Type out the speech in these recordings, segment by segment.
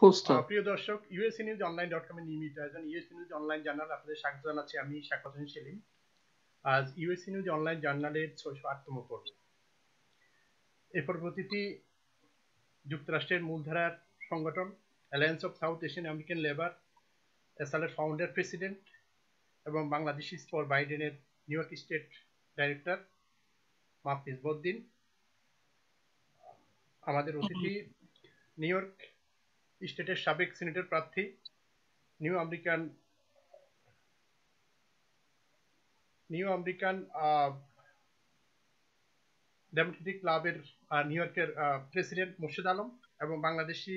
প্রিয় দর্শক USA news online dot নিয়মিত আয়োজন ইউএসএ নিউজ অনলাইন জার্নাল আপনাদের স্বাগত জানাচ্ছি আমি সেলিম আজ ইউএসএ নিউজ অনলাইন জার্নালের আটতম পর্ব এ যুক্তরাষ্ট্রের মূলধারার সংগঠন Alliance of South Asian American Labour এসআলের ফাউন্ডার প্রেসিডেন্ট এবং বাংলাদেশ ফর বাইডেনের New York State director Mahfiz Baddin আমাদের অতিথি নিউ ইয়র্ক স্টেটের সাবেক সিনেটের প্রার্থী New American New American Democratic ক্লাবের নিউ ইয়র্কের প্রেসিডেন্ট মুর্শিদ আলম এবং বাংলাদেশি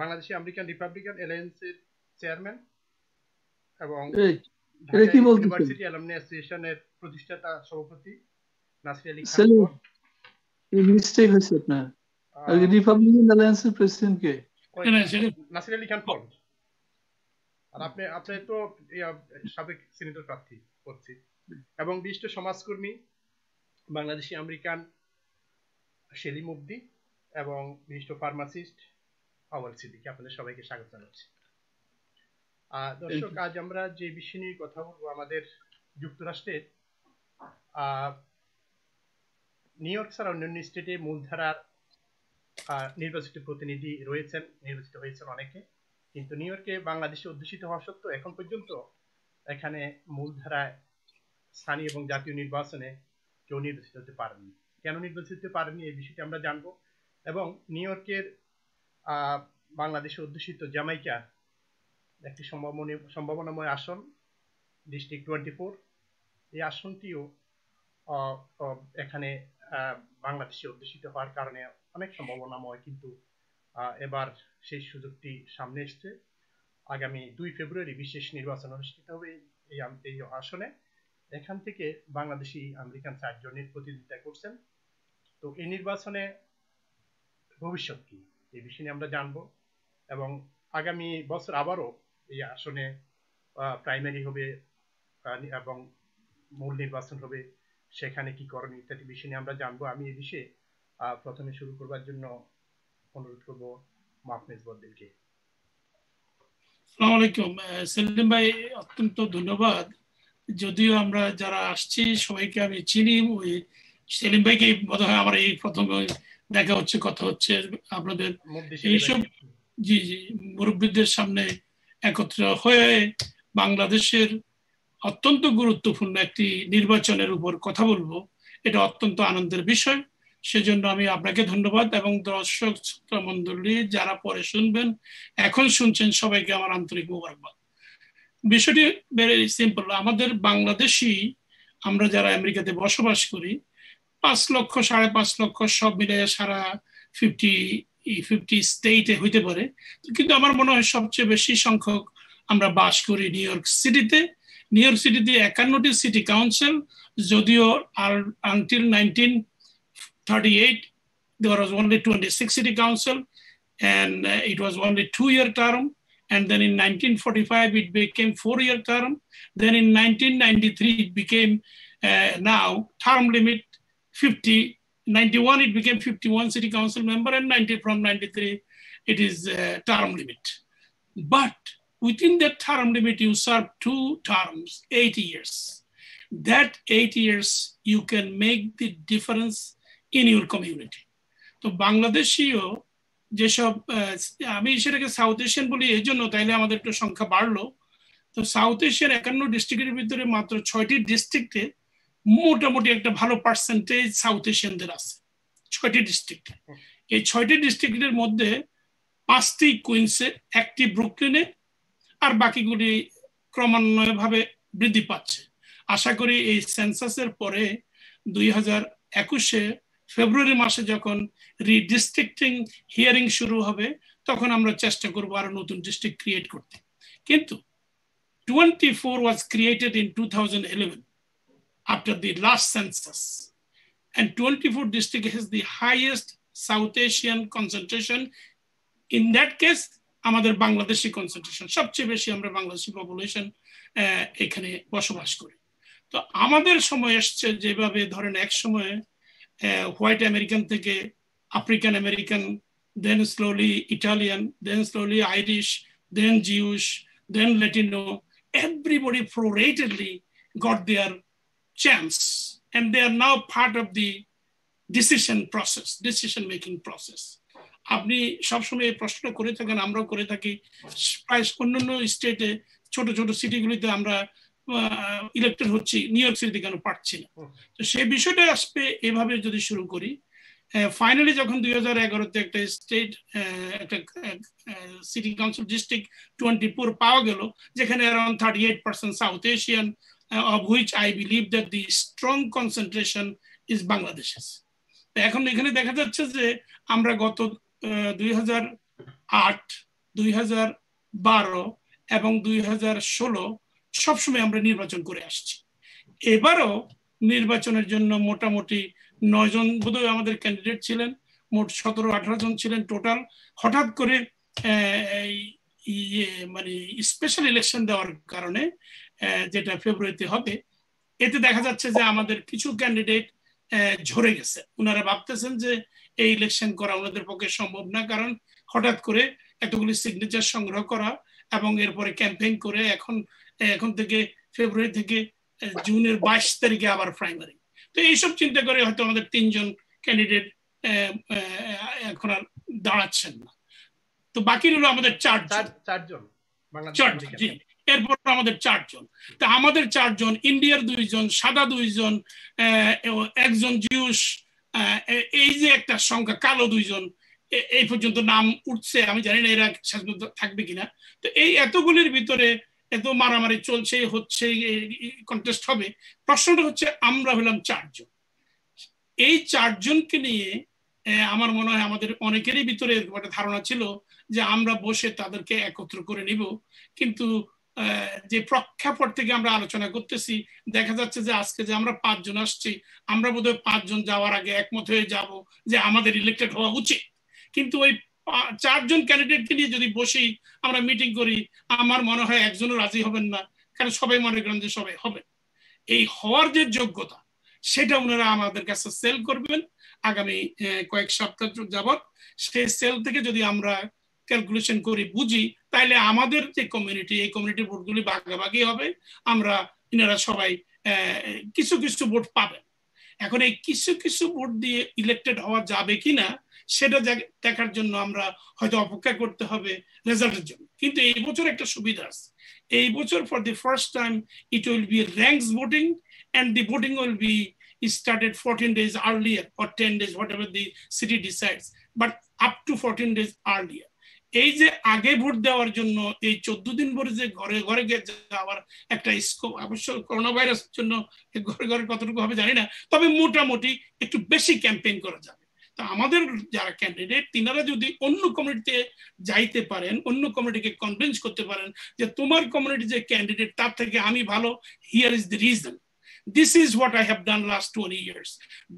বাংলাদেশি আমেরিকান রিপাবলিকান অ্যালায়েন্সের চেয়ারম্যান এবং ইউনিভার্সিটি অ্যাসোসিয়েশনের প্রতিষ্ঠাতা সভাপতি নাসির আলী খান মিস্টেক হয়েছে আপনার রিপাবলিকান অ্যালায়েন্সের প্রেসিডেন্ট কে নাসির খান আর আপনি আপনি তো সাবেক সিনেটর প্রার্থী করছি এবং বিশিষ্ট সমাজকর্মী বাংলাদেশি আমেরিকান সেলিম এবং বিশিষ্ট ফার্মাসিস্ট আওয়াল আপনাদের সবাইকে স্বাগত জানাচ্ছি দর্শক আজ আমরা যে বিষয় নিয়ে কথা বলবো আমাদের যুক্তরাষ্ট্রের নিউ ইয়র্ক ছাড়া অন্যান্য স্টেটে মূলধারার নির্বাচিত প্রতিনিধি রয়েছেন নির্বাচিত হয়েছেন অনেকে কিন্তু নিউ ইয়র্কে বাংলাদেশে অধ্যুষিত হওয়া সত্ত্বেও এখন পর্যন্ত এখানে মূলধারায় স্থানীয় এবং জাতীয় নির্বাচনে কেউ নির্বাচিত হতে পারেনি কেন নির্বাচিত হতে পারেনি এই বিষয়টি আমরা জানব এবং নিউ ইয়র্কের বাংলাদেশে অধ্যুষিত জামাইকা একটি সম্ভাবনীয় সম্ভাবনাময় আসন ডিস্ট্রিক্ট টোয়েন্টি ফোর এই আসনটিও এখানে বাংলাদেশে অধ্যুষিত হওয়ার কারণে অনেক সম্ভাবনাময় কিন্তু এবার সেই সুযোগটি সামনে এসছে আগামী দুই ফেব্রুয়ারি বিশেষ নির্বাচন অনুষ্ঠিত হবে এই এই আসনে এখান থেকে বাংলাদেশি আমেরিকান চারজনের প্রতিযোগিতা করছেন তো এই নির্বাচনে ভবিষ্যৎ কি এই বিষয় নিয়ে আমরা জানব এবং আগামী বছর আবারও এই আসনে প্রাইমারি হবে এবং মূল নির্বাচন হবে সেখানে কি করণীয় ইত্যাদি বিষয় নিয়ে আমরা জানবো আমি এই বিষয়ে প্রথমে শুরু করবার জন্য অনুরোধ করব মাহফ মেজবদ্দিনকে আসসালামু আলাইকুম সেলিম ভাই অত্যন্ত ধন্যবাদ যদিও আমরা যারা আসছি সবাইকে আমি চিনি ওই সেলিম ভাইকে বোধ হয় আমার এই প্রথম দেখা হচ্ছে কথা হচ্ছে আপনাদের এইসব জি জি মুরব্বীদের সামনে একত্র হয়ে বাংলাদেশের অত্যন্ত গুরুত্বপূর্ণ একটি নির্বাচনের উপর কথা বলবো এটা অত্যন্ত আনন্দের বিষয় সেজন্য আমি আপনাকে ধন্যবাদ এবং দর্শক মন্ডলী যারা পরে শুনবেন এখন শুনছেন সবাইকে আমার আন্তরিক মোবারকবাদ বিষয়টি ভেরি সিম্পল আমাদের বাংলাদেশি আমরা যারা আমেরিকাতে বসবাস করি পাঁচ লক্ষ সাড়ে পাঁচ লক্ষ সব মিলে সারা ফিফটি ফিফটি স্টেটে হইতে পারে কিন্তু আমার মনে হয় সবচেয়ে বেশি সংখ্যক আমরা বাস করি নিউ ইয়র্ক সিটিতে নিউ ইয়র্ক সিটিতে একান্নটি সিটি কাউন্সিল যদিও আর until nineteen 38, there was only 26 city council, and uh, it was only two-year term. And then in 1945, it became four-year term. Then in 1993, it became uh, now term limit 50. 91, it became 51 city council member, and 90 from 93, it is uh, term limit. But within that term limit, you serve two terms, eight years. That eight years, you can make the difference in your community তো বাংলাদেশিও যেসব আমি সেটাকে south Asian বলি এই জন্য তাইলে আমাদের একটু সংখ্যা বাড়লো তো সাউথ এশিয়ার একান্ন ডিস্ট্রিক্টের ভিতরে মাত্র ছয়টি ডিস্ট্রিক্টে মোটামুটি একটা ভালো পার্সেন্টেজ সাউথ এশিয়ানদের আছে ছয়টি ডিস্ট্রিক্টে এই ছয়টি ডিস্ট্রিক্টের মধ্যে পাঁচটি কুইন্সে একটি ব্রুকলিনে আর বাকিগুলি ক্রমান্বয়ভাবে বৃদ্ধি পাচ্ছে আশা করি এই সেন্সাসের পরে দুই হাজার একুশে ফেব্রুয়ারি মাসে যখন রিডিস্ট্রিক্টিং হিয়ারিং শুরু হবে তখন আমরা চেষ্টা করবো আরো নতুন ডিস্ট্রিক্ট ক্রিয়েট করতে কিন্তু twenty four was created in two thousand eleven after the last census twenty four district has the highest South Asian concentration in that case আমাদের বাংলাদেশি কনসেন্ট্রেশন সবচেয়ে বেশি আমরা বাংলাদেশি পপুলেশন এখানে বসবাস করি তো আমাদের সময় এসছে যেভাবে ধরেন এক সময় হোয়াইট আমেরিকান থেকে African American then slowly Italian then slowly Irish then Jews then Latino everybody ফ্লোরেটেডলি got their chance and they are now part of the decision process decision making process আপনি সবসময় প্রশ্ন করে থাকেন আমরাও করে থাকি প্রায় অন্যান্য স্টেটে ছোট ছোট সিটিগুলিতে আমরা ইলেক্টেড হচ্ছি নিউ ইয়র্ক সিটিতে কেন পারছি না তো সেই বিষয়টা আসবে এভাবে যদি শুরু করি ফাইনালি যখন দুই হাজার এগারোতে একটা স্টেট একটা city council district twenty four পাওয়া গেল যেখানে around thirty eight percent South Asian of which I believe that the strong concentration is Bangladesh এখন এখানে দেখা যাচ্ছে যে আমরা গত দুই হাজার আট দুই হাজার বারো এবং দুই হাজার ষোলো সবসময় আমরা নির্বাচন করে আসছি এবারও নির্বাচনের জন্য মোটামুটি নয় জন বোধহয় আমাদের ক্যান্ডিডেট ছিলেন মোট সতেরো আঠারো জন ছিলেন টোটাল হঠাৎ করে ইয়ে, মানে স্পেশাল ইলেকশন দেওয়ার কারণে যেটা ফেব্রুয়ারিতে হবে এতে দেখা যাচ্ছে যে আমাদের কিছু ক্যান্ডিডেট ঝরে গেছে ওনারা ভাবতেছেন যে এই ইলেকশন করা আমাদের পক্ষে সম্ভব না কারণ হঠাৎ করে এতগুলি সিগনেচার সংগ্রহ করা এবং এরপরে ক্যাম্পেইন করে এখন এখন থেকে ফেব্রুয়ারি থেকে জুনের বাইশ তারিখে আবার প্রাইমারি তো এইসব চিন্তা করে হয়তো আমাদের তিনজন ক্যান্ডিডেট এখন আর দাঁড়াচ্ছেন না তো বাকি রইল আমাদের চারজন চারজন এরপর আমাদের চারজন তা আমাদের চারজন ইন্ডিয়ার দুইজন সাদা দুইজন একজন জিউস এই যে একটা সংখ্যা কালো দুইজন এই পর্যন্ত নাম উঠছে আমি জানি না এরা থাকবে কিনা তো এই এতগুলির ভিতরে একদম মারামারি চলছে হচ্ছে কন্টেস্ট হবে প্রশ্নটা হচ্ছে আমরা হলাম চারজন এই চারজনকে নিয়ে আমার মনে হয় আমাদের অনেকেরই ভিতরে একটা ধারণা ছিল যে আমরা বসে তাদেরকে একত্র করে নিব কিন্তু যে প্রক্ষাপট থেকে আমরা আলোচনা করতেছি দেখা যাচ্ছে যে আজকে যে আমরা পাঁচজন আসছি আমরা বোধহয় পাঁচজন যাওয়ার আগে একমত হয়ে যাব যে আমাদের ইলেক্টেড হওয়া উচিত কিন্তু ওই চারজন ক্যান্ডিডেটকে নিয়ে যদি বসি আমরা মিটিং করি আমার মনে হয় একজনও রাজি হবেন না কারণ সবাই মনে করেন যে সবাই হবে এই হওয়ার যে যোগ্যতা সেটা ওনারা আমাদের কাছে সেল করবেন আগামী কয়েক সপ্তাহ যাবৎ সেই সেল থেকে যদি আমরা ক্যালকুলেশন করি বুঝি তাহলে আমাদের যে কমিউনিটি এই কমিউনিটি ভোটগুলি ভাগাভাগি হবে আমরা এনারা সবাই কিছু কিছু ভোট পাবেন এখন এই কিছু কিছু ভোট দিয়ে ইলেক্টেড হওয়া যাবে কিনা সেটা দেখার জন্য আমরা হয়তো অপেক্ষা করতে হবে রেজাল্টের জন্য কিন্তু এই বছর একটা সুবিধা আছে এই বছর for the first time it will be ranks voting and the voting will be started 14 days earlier or 10 days whatever the city decides but up to 14 days earlier এই যে আগে ভোট দেওয়ার জন্য এই চোদ্দ দিন পরে যে ঘরে ঘরে যাওয়ার একটা স্কোপ অবশ্য করোনা ভাইরাসের জন্য ঘরে ঘরে কতটুকু হবে জানি না তবে মোটামুটি একটু বেশি ক্যাম্পেইন করা যাবে তা আমাদের যারা ক্যান্ডিডেট তিনারা যদি অন্য কমিউনিটিতে যাইতে পারেন অন্য কমিউনিটিকে কনভিন্স করতে পারেন যে তোমার কমিউনিটি যে ক্যান্ডিডেট তার থেকে আমি ভালো here is the reason this is what I have done last 20 years.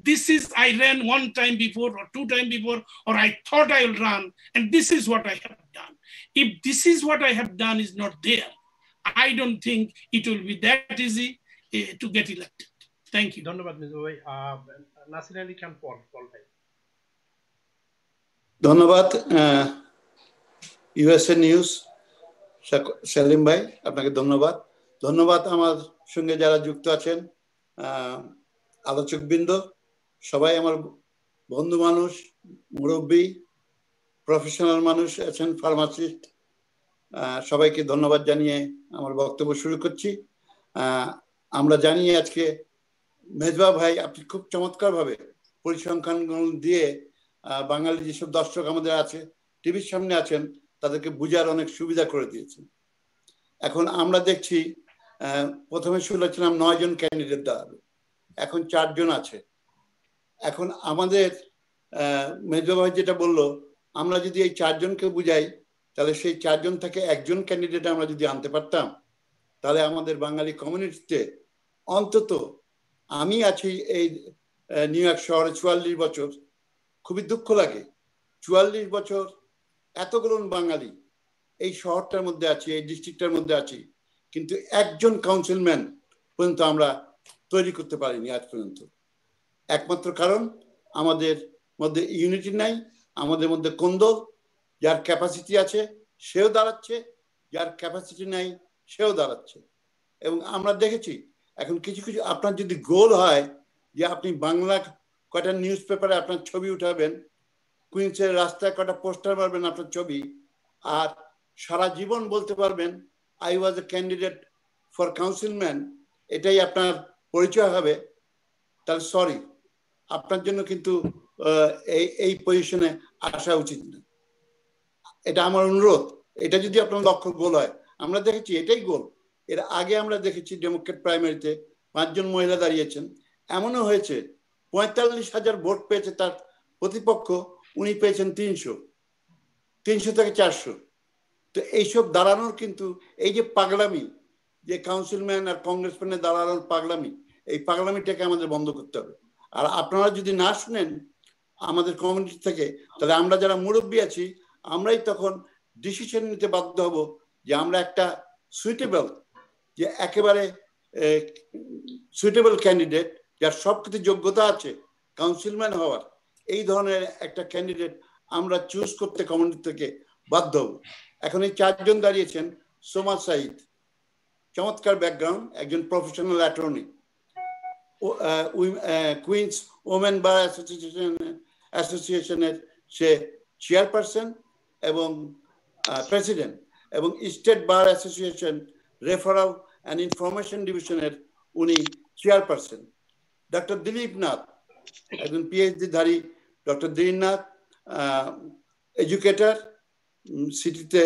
This is, I ran one time before or two time before, or I thought i will run, and this is what I have done. If this is what I have done is not there, I don't think it will be that easy uh, to get elected. Thank you. ধন্যবাদ মিজু ভাই নাসির আলী খান পল পল ভাই ধন্যবাদ USA news Selim ভাই আপনাকে ধন্যবাদ ধন্যবাদ আমার সঙ্গে যারা যুক্ত আছেন আলোচকবৃন্দ সবাই আমার বন্ধু মানুষ মুরব্বী প্রফেশনাল মানুষ আছেন ফার্মাসিস্ট সবাইকে ধন্যবাদ জানিয়ে আমার বক্তব্য শুরু করছি আমরা জানি আজকে মেজবা ভাই আপনি খুব চমৎকারভাবে পরিসংখ্যান দিয়ে বাঙালি যেসব দর্শক আমাদের আছে টিভির সামনে আছেন তাদেরকে বুঝার অনেক সুবিধা করে দিয়েছেন এখন আমরা দেখছি প্রথমে শুনেছিলাম নয় জন ক্যান্ডিডেট দাঁড়াবে এখন চারজন আছে এখন আমাদের মেজবাই যেটা বললো আমরা যদি এই চারজনকে বুঝাই তাহলে সেই চারজন থেকে একজন ক্যান্ডিডেট আমরা যদি আনতে পারতাম তাহলে আমাদের বাঙালি কমিউনিটিতে অন্তত আমি আছি এই নিউ ইয়র্ক শহরে চুয়াল্লিশ বছর খুবই দুঃখ লাগে চুয়াল্লিশ বছর এতগুলো বাঙালি এই শহরটার মধ্যে আছি এই ডিস্ট্রিক্টটার মধ্যে আছি কিন্তু একজন কাউন্সিলম্যান পর্যন্ত আমরা তৈরি করতে পারিনি আজ পর্যন্ত একমাত্র কারণ আমাদের মধ্যে ইউনিটি নাই আমাদের মধ্যে কোন্দল যার ক্যাপাসিটি আছে সেও দাঁড়াচ্ছে যার ক্যাপাসিটি নাই সেও দাঁড়াচ্ছে এবং আমরা দেখেছি এখন কিছু কিছু আপনার যদি গোল হয় যে আপনি বাংলা কয়টা নিউজ পেপারে আপনার ছবি উঠাবেন কুইন্সের রাস্তায় কটা পোস্টার মারবেন আপনার ছবি আর সারা জীবন বলতে পারবেন I was a candidate for councilman এটাই আপনার পরিচয় হবে তাহলে সরি আপনার জন্য কিন্তু এই এই পজিশনে আসা উচিত না এটা আমার অনুরোধ এটা যদি আপনার লক্ষ্য গোল হয় আমরা দেখেছি এটাই গোল এর আগে আমরা দেখেছি ডেমোক্রেট প্রাইমারিতে পাঁচজন মহিলা দাঁড়িয়েছেন এমনও হয়েছে পঁয়তাল্লিশ হাজার ভোট পেয়েছে তার প্রতিপক্ষ উনি পেয়েছেন তিনশো তিনশো থেকে চারশো তো এইসব দাঁড়ানোর কিন্তু এই যে পাগলামি যে কাউন্সিলম্যান আর কংগ্রেসম্যানের দাঁড়ানোর পাগলামি এই পাগলামিটাকে আমাদের বন্ধ করতে হবে আর আপনারা যদি না শুনেন আমাদের কমিউনিটি থেকে তাহলে আমরা যারা মুরব্বী আছি আমরাই তখন ডিসিশন নিতে বাধ্য হব যে আমরা একটা সুইটেবল যে একেবারে সুইটেবল ক্যান্ডিডেট যার সবকিছু যোগ্যতা আছে কাউন্সিলম্যান হওয়ার এই ধরনের একটা ক্যান্ডিডেট আমরা চুজ করতে কমিউনিটি থেকে বাধ্য হব এখন এই চারজন দাঁড়িয়েছেন সোমা সাইদ চমৎকার ব্যাকগ্রাউন্ড একজন professional attorney Queens women bar association অ্যাসোসিয়েশনের সে চেয়ারপারসন এবং প্রেসিডেন্ট এবং state bar association referral and information ডিভিশনের উনি চেয়ারপারসন ডক্টর দিলীপ নাথ একজন ধারী ডক্টর দিলীপ নাথ এডুকেটার সিটিতে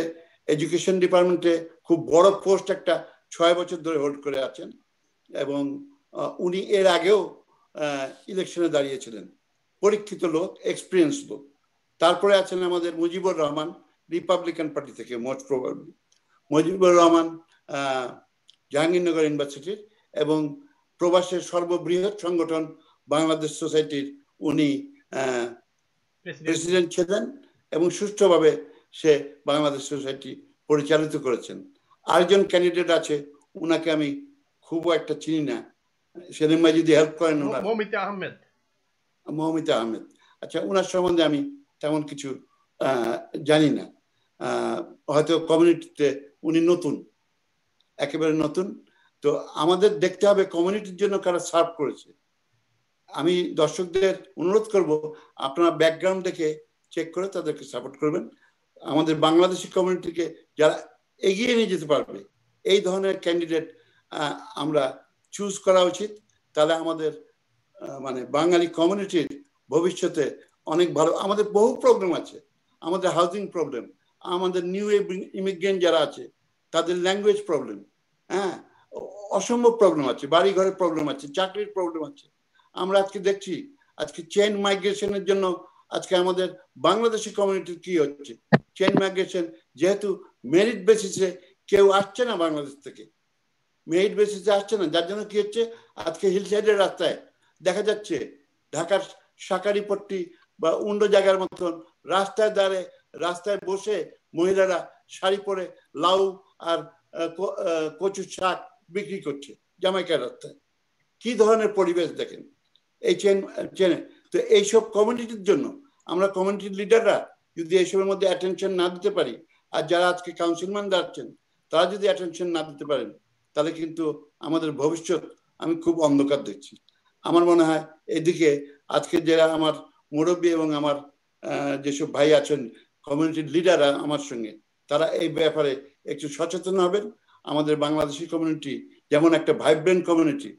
এডুকেশন ডিপার্টমেন্টে খুব বড় পোস্ট একটা ছয় বছর ধরে হোল্ড করে আছেন এবং উনি এর আগেও ইলেকশনে দাঁড়িয়েছিলেন পরীক্ষিত লোক এক্সপিরিয়েন্স লোক তারপরে আছেন আমাদের মুজিবুর রহমান রিপাবলিকান পার্টি থেকে মোস্ট প্রবাবলি মুজিবুর রহমান জাহাঙ্গীরনগর ইউনিভার্সিটির এবং প্রবাসের সর্ববৃহৎ সংগঠন বাংলাদেশ সোসাইটির উনি প্রেসিডেন্ট ছিলেন এবং সুষ্ঠুভাবে সে বাংলাদেশ সোসাইটি পরিচালিত করেছেন আরেকজন ক্যান্ডিডেট আছে উনাকে আমি খুব একটা চিনি না সেলিম যদি হেল্প করেন মমিতা আহমেদ মমিতা আহমেদ আচ্ছা ওনার সম্বন্ধে আমি তেমন কিছু জানি না হয়তো কমিউনিটিতে উনি নতুন একেবারে নতুন তো আমাদের দেখতে হবে কমিউনিটির জন্য কারা সার্ভ করেছে আমি দর্শকদের অনুরোধ করব আপনারা ব্যাকগ্রাউন্ড দেখে চেক করে তাদেরকে সাপোর্ট করবেন আমাদের বাংলাদেশি কমিউনিটিকে যারা এগিয়ে নিয়ে যেতে পারবে এই ধরনের ক্যান্ডিডেট আমরা চুজ করা উচিত তাহলে আমাদের মানে বাঙালি কমিউনিটির ভবিষ্যতে অনেক ভালো আমাদের বহু প্রবলেম আছে আমাদের হাউজিং প্রবলেম আমাদের নিউ ইমিগ্রেন্ট যারা আছে তাদের ল্যাঙ্গুয়েজ প্রবলেম হ্যাঁ অসম্ভব প্রবলেম আছে বাড়ি ঘরের প্রবলেম আছে চাকরির প্রবলেম আছে আমরা আজকে দেখছি আজকে চেন মাইগ্রেশনের জন্য আজকে আমাদের বাংলাদেশি কমিউনিটির কি হচ্ছে চেন মাইগ্রেশন যেহেতু মেরিট বেসিসে কেউ আসছে না বাংলাদেশ থেকে মেরিট বেসিসে আসছে না যার জন্য কি হচ্ছে আজকে হিল সাইডের রাস্তায় দেখা যাচ্ছে ঢাকার পট্টি বা উন্ড জায়গার মতন রাস্তায় দাঁড়ে রাস্তায় বসে মহিলারা শাড়ি পরে লাউ আর কচু শাক বিক্রি করছে জামাইকার রাস্তায় কি ধরনের পরিবেশ দেখেন এই চেন চেনে তো এইসব কমিউনিটির জন্য আমরা কমিউনিটির লিডাররা যদি এইসবের মধ্যে অ্যাটেনশন না দিতে পারি আর যারা আজকে কাউন্সিলম্যান দাঁড়াচ্ছেন তারা যদি অ্যাটেনশন না দিতে পারেন তাহলে কিন্তু আমাদের ভবিষ্যৎ আমি খুব অন্ধকার দেখছি আমার মনে হয় এদিকে আজকে যারা আমার মুরব্বী এবং আমার যেসব ভাই আছেন কমিউনিটির লিডাররা আমার সঙ্গে তারা এই ব্যাপারে একটু সচেতন হবেন আমাদের বাংলাদেশি কমিউনিটি যেমন একটা ভাইব্রেন্ট কমিউনিটি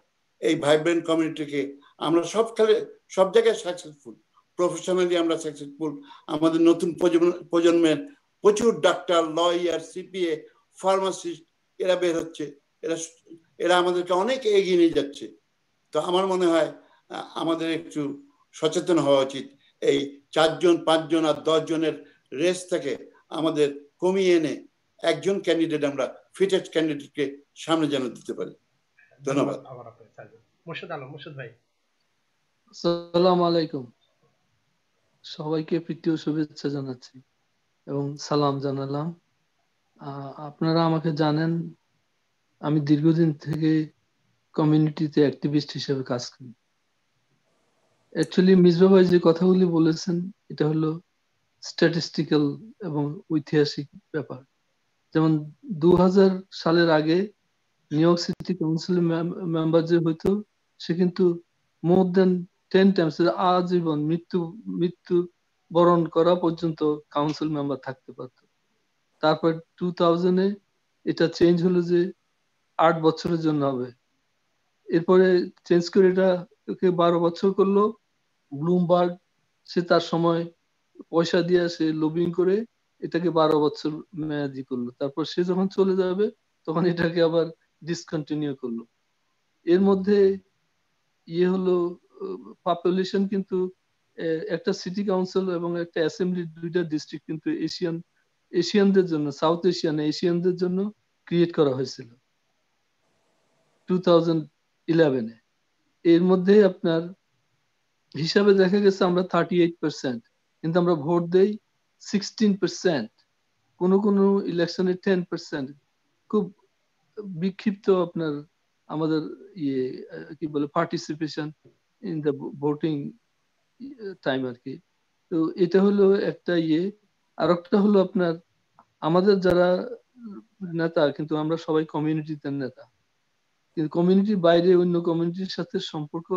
এই ভাইব্রেন্ট কমিউনিটিকে আমরা সব খেলে সব জায়গায় সাকসেসফুল প্রফেশনালি আমরা সাকসেসফুল আমাদের নতুন প্রজন্মের প্রচুর ডাক্তার লয়ার সিপিএ ফার্মাসিস্ট এরা বের হচ্ছে এরা এরা আমাদেরকে অনেক এগিয়ে নিয়ে যাচ্ছে তো আমার মনে হয় আমাদের একটু সচেতন হওয়া উচিত এই চারজন পাঁচজন আর দশজনের রেস থেকে আমাদের কমিয়ে এনে একজন ক্যান্ডিডেট আমরা ফিটেস্ট ক্যান্ডিডেটকে সামনে যেন দিতে পারি ধন্যবাদ মুর্শিদ আলাইকুম সবাইকে প্রীতি ও শুভেচ্ছা জানাচ্ছি এবং সালাম জানালাম আপনারা আমাকে জানেন আমি দীর্ঘদিন থেকে কমিউনিটিতে অ্যাক্টিভিস্ট হিসেবে কাজ করি অ্যাকচুয়ালি মিসবাবাই যে কথাগুলি বলেছেন এটা হলো স্ট্যাটিস্টিক্যাল এবং ঐতিহাসিক ব্যাপার যেমন দু সালের আগে New York City council member যে হইতো সে কিন্তু মোর দেন টেন টাইমস আজীবন মৃত্যু মৃত্যু বরণ করা পর্যন্ত কাউন্সিল মেম্বার থাকতে পারত তারপর টু থাউজেন্ডে এটা চেঞ্জ হলো যে আট বছরের জন্য হবে এরপরে চেঞ্জ করে এটা বারো বছর করলো ব্লুমবার্গ সে তার সময় পয়সা দিয়ে সে লবিং করে এটাকে বারো বছর মেয়াদি করলো তারপর সে যখন চলে যাবে তখন এটাকে আবার ডিসকন্টিনিউ করলো এর মধ্যে ইয়ে হলো পপুলেশন কিন্তু একটা সিটি কাউন্সিল এবং একটা অ্যাসেম্বলি দুইটা ডিস্ট্রিক্ট কিন্তু এশিয়ান এশিয়ানদের জন্য সাউথ এশিয়ান এশিয়ানদের জন্য ক্রিয়েট করা হয়েছিল টু থাউজেন্ড ইলেভেনে এর মধ্যে আপনার হিসাবে দেখা গেছে আমরা থার্টি এইট পার্সেন্ট কিন্তু আমরা ভোট দেই সিক্সটিন পার্সেন্ট কোন কোনো ইলেকশনে টেন পার্সেন্ট খুব বিক্ষিপ্ত আপনার আমাদের ইয়ে কি বলে participation in the voting time আর কি তো এটা হলো একটা ইয়ে আর একটা হলো আপনার আমাদের যারা নেতা কিন্তু আমরা সবাই কমিউনিটিতে নেতা কিন্তু কমিউনিটির বাইরে অন্য কমিউনিটির সাথে সম্পর্ক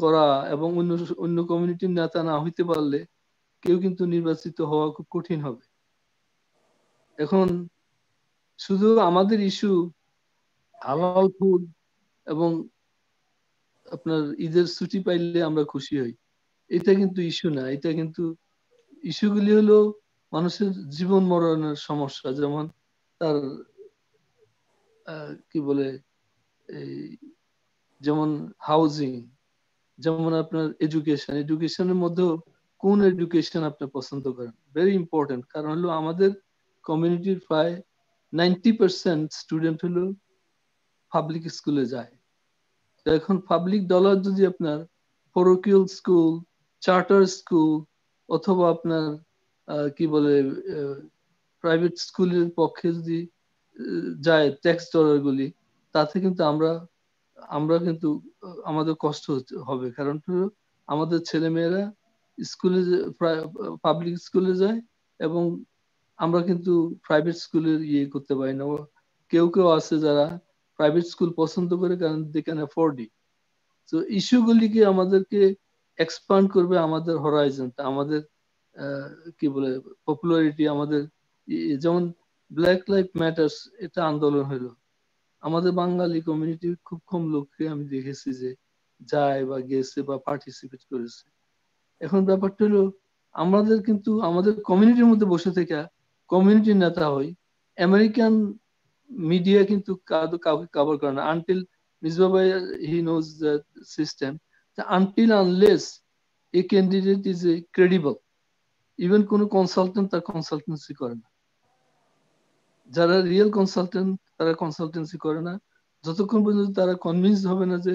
করা এবং অন্য অন্য কমিউনিটির নেতা না হইতে পারলে কেউ কিন্তু নির্বাচিত হওয়া খুব কঠিন হবে এখন শুধু আমাদের ইস্যু হালাল ফুল এবং আপনার ঈদের ছুটি পাইলে আমরা খুশি হই এটা কিন্তু ইস্যু না এটা কিন্তু ইস্যুগুলি হলো মানুষের জীবন মরণের সমস্যা যেমন তার কি বলে যেমন হাউজিং যেমন আপনার এডুকেশন এডুকেশনের মধ্যেও কোন এডুকেশন আপনি পছন্দ করেন ভেরি ইম্পর্টেন্ট কারণ হলো আমাদের কমিউনিটির প্রায় নাইনটি পার্সেন্ট স্টুডেন্ট হলো পাবলিক স্কুলে যায় তো এখন পাবলিক ডলার যদি আপনার পরকিউল স্কুল চার্টার স্কুল অথবা আপনার কি বলে প্রাইভেট স্কুলের পক্ষে যদি যায় ট্যাক্স ডলারগুলি তাতে কিন্তু আমরা আমরা কিন্তু আমাদের কষ্ট হবে কারণ আমাদের ছেলেমেয়েরা স্কুলে পাবলিক স্কুলে যায় এবং আমরা কিন্তু প্রাইভেট স্কুলের ইয়ে করতে পারি না কেউ কেউ আছে যারা প্রাইভেট স্কুল পছন্দ করে কারণ দে ক্যান অ্যাফোর্ড ইট তো ইস্যুগুলিকে আমাদেরকে এক্সপান্ড করবে আমাদের হরাইজনটা আমাদের কি বলে পপুলারিটি আমাদের যেমন ব্ল্যাক লাইফ ম্যাটার্স এটা আন্দোলন হলো আমাদের বাঙালি কমিউনিটি খুব কম লোককে আমি দেখেছি যে যায় বা গেছে বা পার্টিসিপেট করেছে এখন ব্যাপারটা হলো আমাদের কিন্তু আমাদের কমিউনিটির মধ্যে বসে থেকে কমিউনিটির নেতা হই আমেরিকান মিডিয়া কিন্তু কাউকে কভার করে না until Misba he knows the system until unless a candidate is a credible even কোনো কনসালটেন্ট তার কনসালটেন্সি করে না যারা রিয়েল কনসালটেন্ট তারা কনসালটেন্সি করে না যতক্ষণ পর্যন্ত তারা কনভিন্স হবে না যে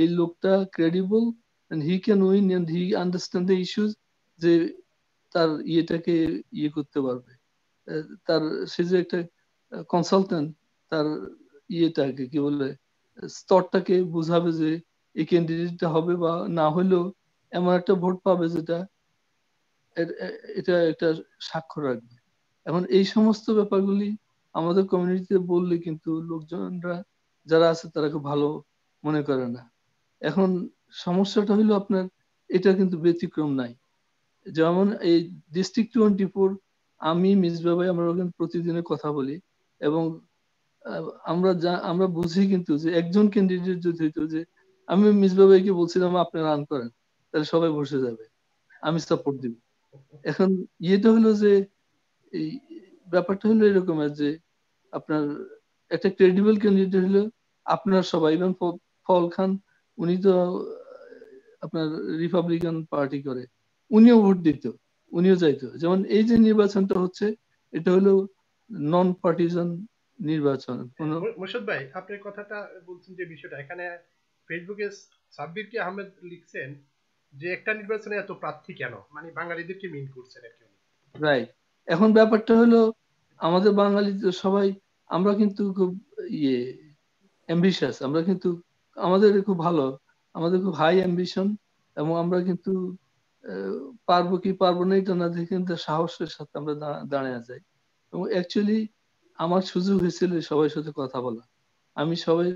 এই লোকটা credible and he can win and he understand the issues যে তার ইয়েটাকে ইয়ে করতে পারবে তার সে যে একটা কনসালটেন্ট তার ইয়েটাকে কি বলে স্তরটাকে বুঝাবে যে এই ক্যান্ডিডেটটা হবে বা না হলেও এমন একটা ভোট পাবে যেটা এটা একটা স্বাক্ষর রাখবে এখন এই সমস্ত ব্যাপারগুলি আমাদের কমিউনিটিতে বললে কিন্তু লোকজনরা যারা আছে তারা খুব ভালো মনে করে না এখন সমস্যাটা হলো আপনার এটা কিন্তু ব্যতিক্রম নাই যেমন এই ডিস্ট্রিক্ট টোয়েন্টি ফোর আমি মিসবা ভাই আমরা প্রতিদিনে কথা বলি এবং আমরা যা আমরা বুঝি কিন্তু যে একজন ক্যান্ডিডেট যদি হইতো যে আমি মিসবা ভাইকে বলছিলাম আপনি রান করেন তাহলে সবাই বসে যাবে আমি সাপোর্ট দিব এখন ইয়েটা হলো যে এই ব্যাপারটা হলো এরকম যে আপনার একটা ক্রেডিবল ক্যান্ডিডেট হলো আপনার সবাই এবং ফল খান উনি তো আপনার রিপাবলিকান পার্টি করে উনিও ভোট দিত উনিও চাইতো যেমন এই যে নির্বাচনটা হচ্ছে এটা হলো নন পার্টিজান নির্বাচন মোর্শদ ভাই আপনার কথাটা বলছেন যে বিষয়টা এখানে ফেসবুকে সাব্বির কি আহমেদ লিখছেন যে একটা নির্বাচনে এত প্রার্থী কেন মানে বাঙালিদেরকে মিন করছেন আর কি রাইট এখন ব্যাপারটা হলো আমাদের বাঙালি সবাই আমরা কিন্তু খুব ইয়ে অ্যাম্বিশাস আমরা কিন্তু আমাদের খুব ভালো আমাদের খুব হাই অ্যাম্বিশন এবং আমরা কিন্তু পারবো কি পারবো না এটা না দেখে কিন্তু সাহসের সাথে আমরা দাঁড়িয়ে যাই এবং অ্যাকচুয়ালি আমার সুযোগ হয়েছিল সবাই সাথে কথা বলা আমি সবাই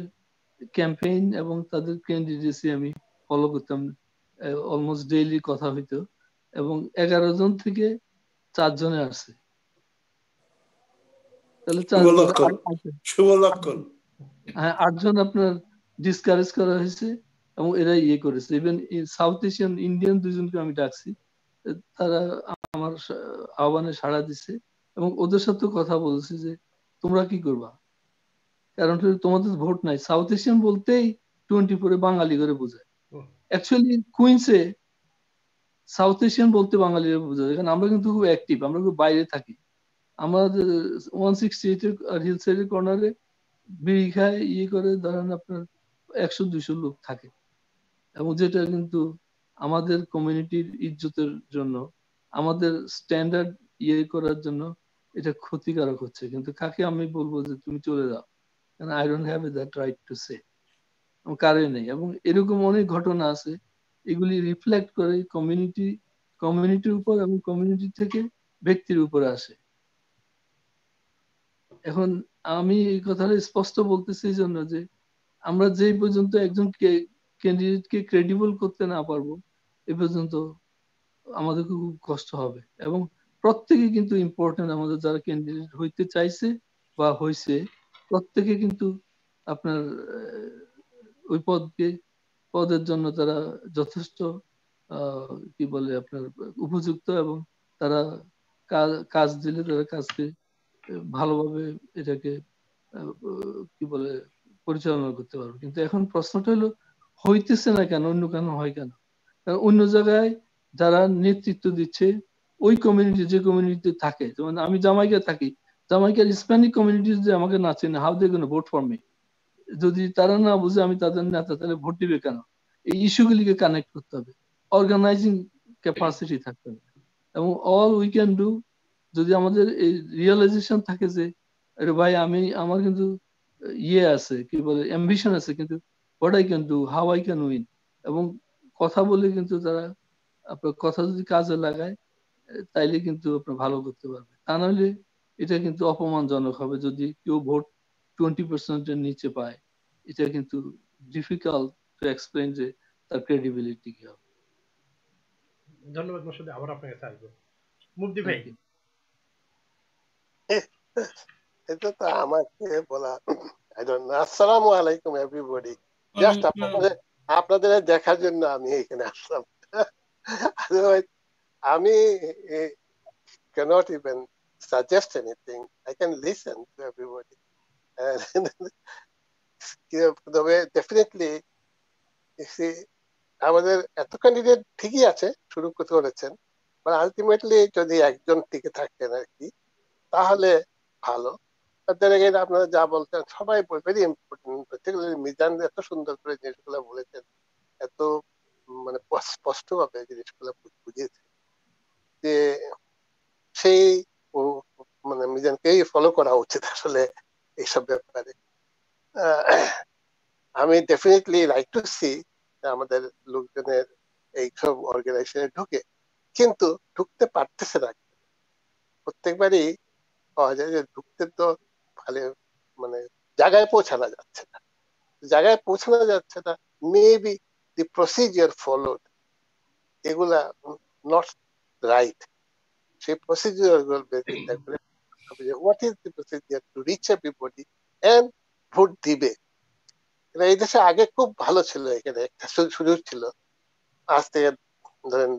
ক্যাম্পেইন এবং তাদের ক্যান্ডিডেসি আমি ফলো করতাম অলমোস্ট ডেইলি কথা হইতো এবং এগারো জন থেকে চার জনে আসছে তাহলে শুভ লক্ষণ হ্যাঁ আটজন আপনার ডিসকারেজ করা হয়েছে এবং এরা ইয়ে করেছে ইভেন সাউথ এশিয়ান ইন্ডিয়ান দুজনকে আমি ডাকছি তারা আমার আহ্বানে সাড়া দিছে এবং ওদের সাথে কথা বলছি যে তোমরা কি করবা কারণ তোমাদের ভোট নাই সাউথ এশিয়ান বলতেই টোয়েন্টি ফোরে বাঙালি করে বোঝায় অ্যাকচুয়ালি কুইন্সে সাউথ এশিয়ান বলতে বাঙালিরা বোঝায় কারণ আমরা কিন্তু খুব অ্যাক্টিভ আমরা খুব বাইরে থাকি আমাদের ওয়ান সিক্সটি এইটের হিল সাইডের কর্নারে বিড়ি খায় ইয়ে করে ধরেন আপনার একশো দুইশো লোক থাকে এবং যেটা কিন্তু আমাদের কমিউনিটির ইজ্জতের জন্য আমাদের স্ট্যান্ডার্ড ইয়ে করার জন্য এটা ক্ষতিকারক হচ্ছে কিন্তু কাকে আমি বলবো যে তুমি চলে যাও কারণ I don't have that right to say কারো নেই এবং এরকম অনেক ঘটনা আছে এগুলি রিফ্লেক্ট করে কমিউনিটি কমিউনিটির উপর এবং কমিউনিটি থেকে ব্যক্তির উপর আসে এখন আমি এই কথাটা স্পষ্ট বলতেছি এই জন্য যে আমরা যেই পর্যন্ত একজনকে ক্যান্ডিডেটকে ক্রেডিবল করতে না পারবো এ পর্যন্ত আমাদেরকে খুব কষ্ট হবে এবং প্রত্যেকে কিন্তু ইম্পর্টেন্ট আমাদের যারা ক্যান্ডিডেট হইতে চাইছে বা হয়েছে প্রত্যেকে কিন্তু আপনার ওই পদকে পদের জন্য তারা যথেষ্ট কি বলে আপনার উপযুক্ত এবং তারা কাজ দিলে তারা কাজকে ভালোভাবে এটাকে কি বলে পরিচালনা করতে পারবে কিন্তু এখন প্রশ্নটা হলো হইতেছে না কেন অন্য কেন হয় কেন অন্য জায়গায় যারা নেতৃত্ব দিচ্ছে ওই কমিউনিটি যে কমিউনিটি থাকে যেমন আমি জামাইকা থাকি জামাইকার হিসপ্যানিক কমিউনিটি যদি আমাকে না চেনে হাউ দে ভোট ফর্মে যদি তারা না বুঝে আমি তাদের নেতা তাহলে ভোট দিবে কেন এই ইস্যুগুলিকে কানেক্ট করতে হবে অর্গানাইজিং ক্যাপাসিটি থাকতে হবে এবং অল উই ক্যান ডু যদি আমাদের এই রিয়েলাইজেশন থাকে যে আরে ভাই আমি আমার কিন্তু ইয়ে আছে কি বলে অ্যাম্বিশন আছে কিন্তু what I can do how I can win এবং কথা বলে কিন্তু তারা আপনার কথা যদি কাজে লাগায় তাইলে কিন্তু আপনি ভালো করতে পারবে তা নাহলে এটা কিন্তু অপমানজনক হবে যদি কেউ ভোট টোয়েন্টি পার্সেন্টের নিচে পায় এটা কিন্তু ডিফিকাল্ট টু এক্সপ্লেন যে তার ক্রেডিবিলিটি কি হবে ধন্যবাদ মশাই আবার আপনাকে আসবো মুফতি ভাই এটা তো আমাকে বলা আসসালামু আলাইকুম এভরিবডি জাস্ট আপনাদের আপনাদের দেখার জন্য আমি এখানে আসলাম আমি cannot even suggest anything. I can listen to everybody. তবে ডেফিনেটলি আমাদের এত ক্যান্ডিডেট ঠিকই আছে শুরু করতে বলেছেন মানে আলটিমেটলি যদি একজন টিকে থাকেন আর কি তাহলে ভালো দেখেন আপনারা যা বলছেন সবাই ভেরি ইম্পর্টেন্ট প্রত্যেকটা মিজান এত সুন্দর করে জিনিসগুলো বলেছেন এত মানে স্পষ্ট ভাবে জিনিসগুলো বুঝিয়েছে যে সেই মানে মিজানকেই ফলো করা উচিত আসলে এইসব ব্যাপারে আমি ডেফিনেটলি লাইক টু সি আমাদের লোকজনের এইসব অর্গানাইজেশনে ঢুকে কিন্তু ঢুকতে পারতেছে না প্রত্যেকবারই পাওয়া যায় যে ঢুকতে তো খালি মানে জায়গায় পৌঁছানো যাচ্ছে না জায়গায় পৌঁছানো যাচ্ছে না মেবি দি প্রসিজিয়ার ফলোড এগুলা নট রাইট সেই প্রসিজিয়ার গুলো what is the procedure to reach everybody and vote দিবে এই দেশে আগে খুব ভালো ছিল এখানে একটা সুযোগ ছিল আজ থেকে ধরেন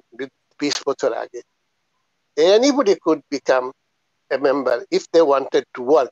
বিশ বছর আগে anybody could become a member if they wanted to work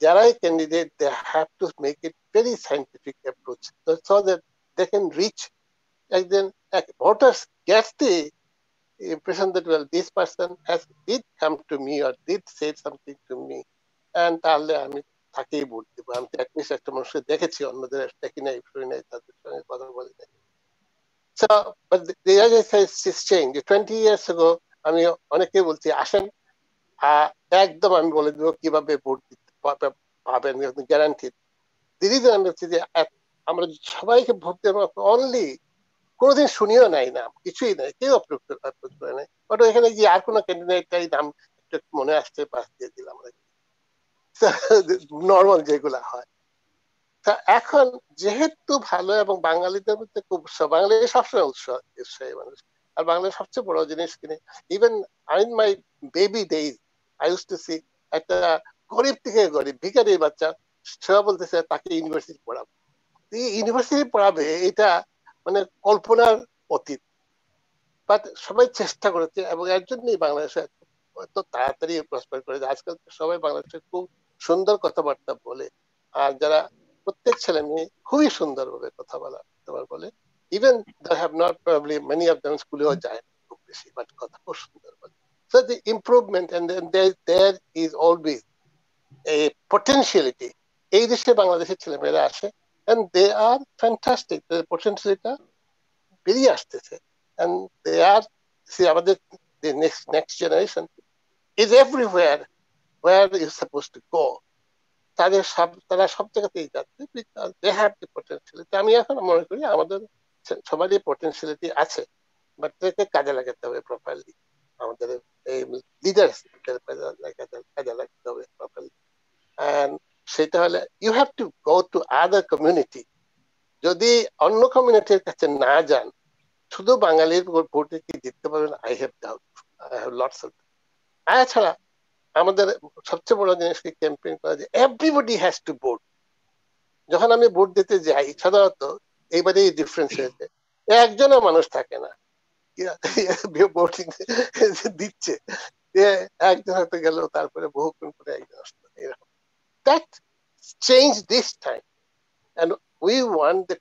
there are candidates, they have to make it very scientific approach so that they can reach, and then voters get the impression that, well, this person has did come to me or did say something to me. And তাহলে আমি তাকেই vote দেবো আমি at least একটা মানুষকে দেখেছি অন্যদের দেখি নাই শুনি নাই তাদের সঙ্গে কথা নাই So, but the, other thing is change. 20 years ago, I আমি অনেকে বলছি আসেন একদম আমি বলে দেবো কিভাবে ভোট দিতে পাবেন গ্যারান্টি দি রিজন হচ্ছে যে আমরা সবাইকে ভোট দেবো অনলি কোনোদিন শুনিও নাই নাম কিছুই নাই কেউ অপ্রুভ করে নাই বাট ওইখানে গিয়ে আর কোনো ক্যান্ডিডেটটাই নাম মনে আসতে পাস দিয়ে দিলাম নর্মাল যেগুলা হয় তা এখন যেহেতু ভালো এবং বাঙালিদের মধ্যে খুব বাঙালি সবসময় উৎসাহী মানুষ আর বাংলার সবচেয়ে বড় জিনিস কিনে even I my baby days I use to see একটা গরিব থেকে গরিব ভিকারির বাচ্চা সেবা বলতেছে তাকে ইউনিভার্সিটি পড়াবো ইউনিভার্সিটি পড়াবে এটা মানে কল্পনার অতীত বাট সবাই চেষ্টা করেছে এবং এর জন্যই বাংলাদেশে এত তাড়াতাড়ি প্রসপার করে আজকাল সবাই বাংলাদেশে খুব সুন্দর কথাবার্তা বলে আর যারা প্রত্যেক ছেলে মেয়ে খুবই সুন্দর ভাবে কথা বলা তোমার বলে even they have not probably many of them স্কুলেও যায় খুব বেশি বাট কথা খুব সুন্দর বলে so the improvement and there is always এই পটেনশিয়ালিটি এই দেশে বাংলাদেশের ছেলেমেয়েরা দে আর ফ্যান্টাস্টিক বেরিয়ে আসতেছে দে আর আমাদের তাদের সব তারা সব জায়গাতেই যাচ্ছে because they have the potentiality আমি এখন মনে করি আমাদের সবারই পটেন্সিয়ালিটি আছে বাট কাজে লাগাতে হবে প্রপারলি আমাদের লিডার্স কাজে অ্যান্ড সেটা হলে you have to go to other community যদি অন্য কমিউনিটির কাছে না যান শুধু বাঙালির ভোটে কি জিততে পারবেন I have doubt I have lots of এছাড়া আমাদের সবচেয়ে বড় জিনিস কি ক্যাম্পেইন করা যে এভরিবডি হ্যাজ টু ভোট যখন আমি ভোট দিতে যাই সাধারণত এইবারে ডিফারেন্স হয়েছে একজনও মানুষ থাকে না বোর্ডিং দিচ্ছে একজন হয়তো গেল তারপরে বহুক্ষণ করে একজন আসলো এরকম that change this time and we that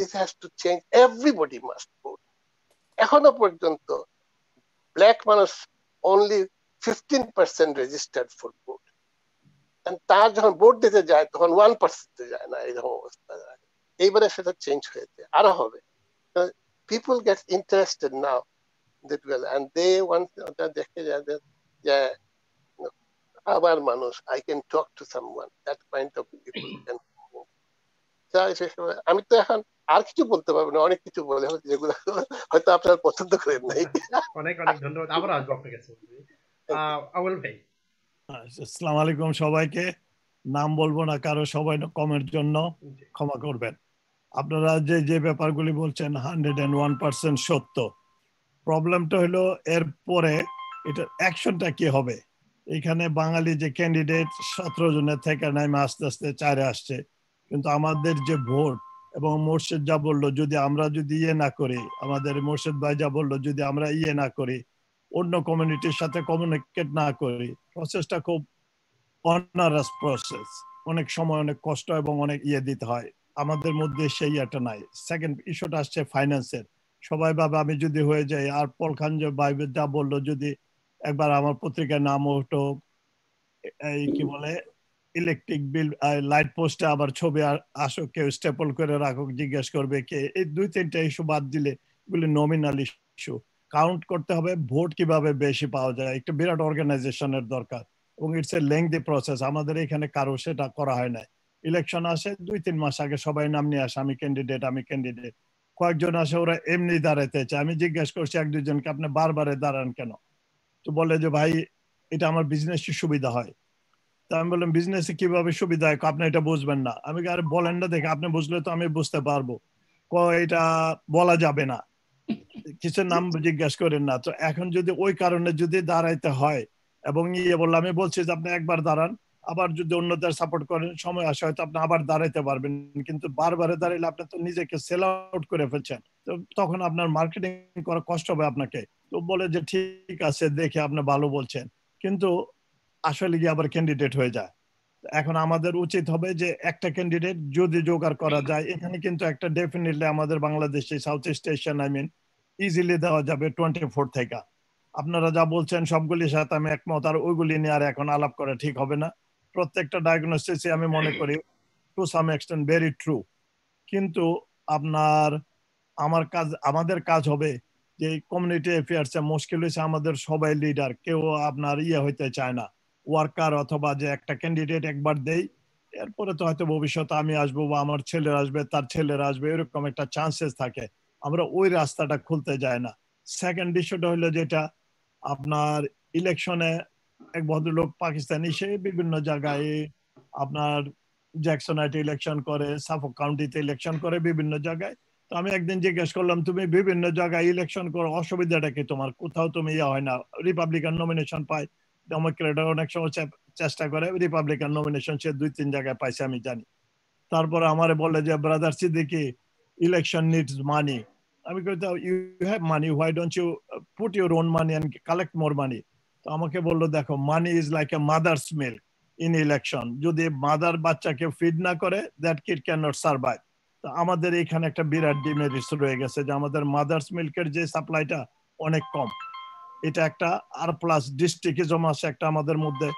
this has to change everybody must vote এখনো পর্যন্ত ব্ল্যাক মানুষ only fifteen percent registered for vote তার যখন ভোট দিতে যায় তখন ওয়ান পার্সেন্ট যায় না এরকম অবস্থা এইবারে সেটা চেঞ্জ হয়েছে আরো হবে people get interested now that well and they want ওটা দেখে যাদের yeah আবার মানুষ I can talk to someone that kind of people can আমি তো এখন আর কিছু বলতে পারবো না অনেক কিছু বলে যেগুলো হয়তো আপনার পছন্দ করেন নাই অনেক অনেক ধন্যবাদ আবার আসবো আপনার কাছে আসসালামু আলাইকুম সবাইকে নাম বলবো না কারো সবাই কমের জন্য ক্ষমা করবেন আপনারা যে যে ব্যাপারগুলি বলছেন হান্ড্রেড অ্যান্ড ওয়ান পার্সেন্ট সত্য প্রবলেমটা হলো এরপরে এটার অ্যাকশনটা কি হবে এখানে বাঙালি যে ক্যান্ডিডেট সতেরো জনের থেকে নামে আস্তে আস্তে চারে আসছে কিন্তু আমাদের যে ভোট এবং মোর্শেদ যা বললো যদি আমরা যদি ইয়ে না করি আমাদের মোর্শেদ ভাই যা বললো যদি আমরা ইয়ে না করি অন্য কমিউনিটির সাথে কমিউনিকেট না করি প্রসেসটা খুব অনারাস প্রসেস অনেক সময় অনেক কষ্ট এবং অনেক ইয়ে দিতে হয় আমাদের মধ্যে সেই একটা নাই সেকেন্ড ইস্যুটা আসছে ফাইন্যান্সের সবাই ভাবে আমি যদি হয়ে যাই আর পল খান যে বাইবে যা বললো যদি একবার আমার পত্রিকার নাম ওঠো এই কি বলে ইলেকট্রিক বিল লাইট পোস্টে আবার ছবি আসুক কেউ স্টেপল করে রাখুক জিজ্ঞেস করবে কে এই দুই তিনটা ইস্যু বাদ দিলে এগুলি নমিনাল ইস্যু কাউন্ট করতে হবে ভোট কিভাবে বেশি পাওয়া যায় একটা বিরাট অর্গানাইজেশনের দরকার এবং ইটস এ লেংদি প্রসেস আমাদের এখানে কারো সেটা করা হয় নাই ইলেকশন আসে দুই তিন মাস আগে সবাই নাম নিয়ে আসে আমি ক্যান্ডিডেট আমি ক্যান্ডিডেট কয়েকজন আছে ওরা এমনি দাঁড়াতে চায় আমি জিজ্ঞেস করছি এক দুজনকে আপনি বারবারে দাঁড়ান কেন তো বলে যে ভাই এটা আমার বিজনেস সুবিধা হয় তা আমি বললাম বিজনেসে কিভাবে সুবিধা হয় আপনি এটা বুঝবেন না আমি আর বলেন না দেখে আপনি বুঝলে তো আমি বুঝতে পারবো ক এটা বলা যাবে না কিছু নাম জিজ্ঞাসা করেন না তো এখন যদি ওই কারণে যদি দাঁড়াইতে হয় এবং ইয়ে বললাম আমি বলছি যে আপনি একবার দাঁড়ান আবার যদি অন্যদের সাপোর্ট করেন সময় আসে হয়তো আপনি আবার দাঁড়াইতে পারবেন কিন্তু বারবারে দাঁড়াইলে আপনি তো নিজেকে সেল আউট করে ফেলছেন তো তখন আপনার মার্কেটিং করা কষ্ট হবে আপনাকে তো বলে যে ঠিক আছে দেখে আপনি ভালো বলছেন কিন্তু আসলে গিয়ে আবার ক্যান্ডিডেট হয়ে যায় এখন আমাদের উচিত হবে যে একটা ক্যান্ডিডেট যদি জোগাড় করা যায় এখানে কিন্তু একটা ডেফিনেটলি আমাদের বাংলাদেশে South East Asian I mean easily দেওয়া যাবে টোয়েন্টি ফোর থেকে আপনারা যা বলছেন সবগুলির সাথে আমি একমত আর ওইগুলি নিয়ে আর এখন আলাপ করা ঠিক হবে না প্রত্যেকটা ডায়াগনোসিসই আমি মনে করি to some extent very true কিন্তু আপনার আমার কাজ আমাদের কাজ হবে যে কমিউনিটি অ্যাফেয়ার্সে মুশকিল হয়েছে আমাদের সবাই লিডার কেউ আপনার ইয়ে হইতে চায় না ওয়ার্কার অথবা যে একটা ক্যান্ডিডেট একবার দেই এরপরে তো হয়তো ভবিষ্যতে আমি আসবো বা আমার ছেলে আসবে তার ছেলেরা আসবে এরকম একটা চান্সেস থাকে আমরা ওই রাস্তাটা খুলতে যায় না সেকেন্ড ইস্যুটা হলো যেটা আপনার ইলেকশনে এক ভদ্রলোক পাকিস্তানি সে বিভিন্ন জায়গায় আপনার জ্যাকসনাইটে ইলেকশন করে সাফক কাউন্টিতে ইলেকশন করে বিভিন্ন জায়গায় তো আমি একদিন জিজ্ঞেস করলাম তুমি বিভিন্ন জায়গায় ইলেকশন করো অসুবিধাটা কি তোমার কোথাও তুমি ইয়ে হয় না রিপাবলিকান নমিনেশন পাই ডেমোক্রেটরা অনেক সময় চেষ্টা করে রিপাবলিকান নমিনেশন সে দুই তিন জায়গায় পাইছে আমি জানি তারপরে আমারে বলে যে brother Siddiqui election needs money আমি কইতাম you have money why don't you put your own money and collect more money তো আমাকে বললো দেখো money is like a mother's milk in election যদি মাদার বাচ্চাকে ফিড না করে that kid can not survive তো আমাদের এখানে একটা বিরাট ডিমেরিস রয়ে গেছে যে আমাদের মাদার্স মিল্কের যে সাপ্লাইটা অনেক কম এটা একটা আর প্লাস ডিস্ট্রিক্ট জমা আছে একটা আমাদের মধ্যে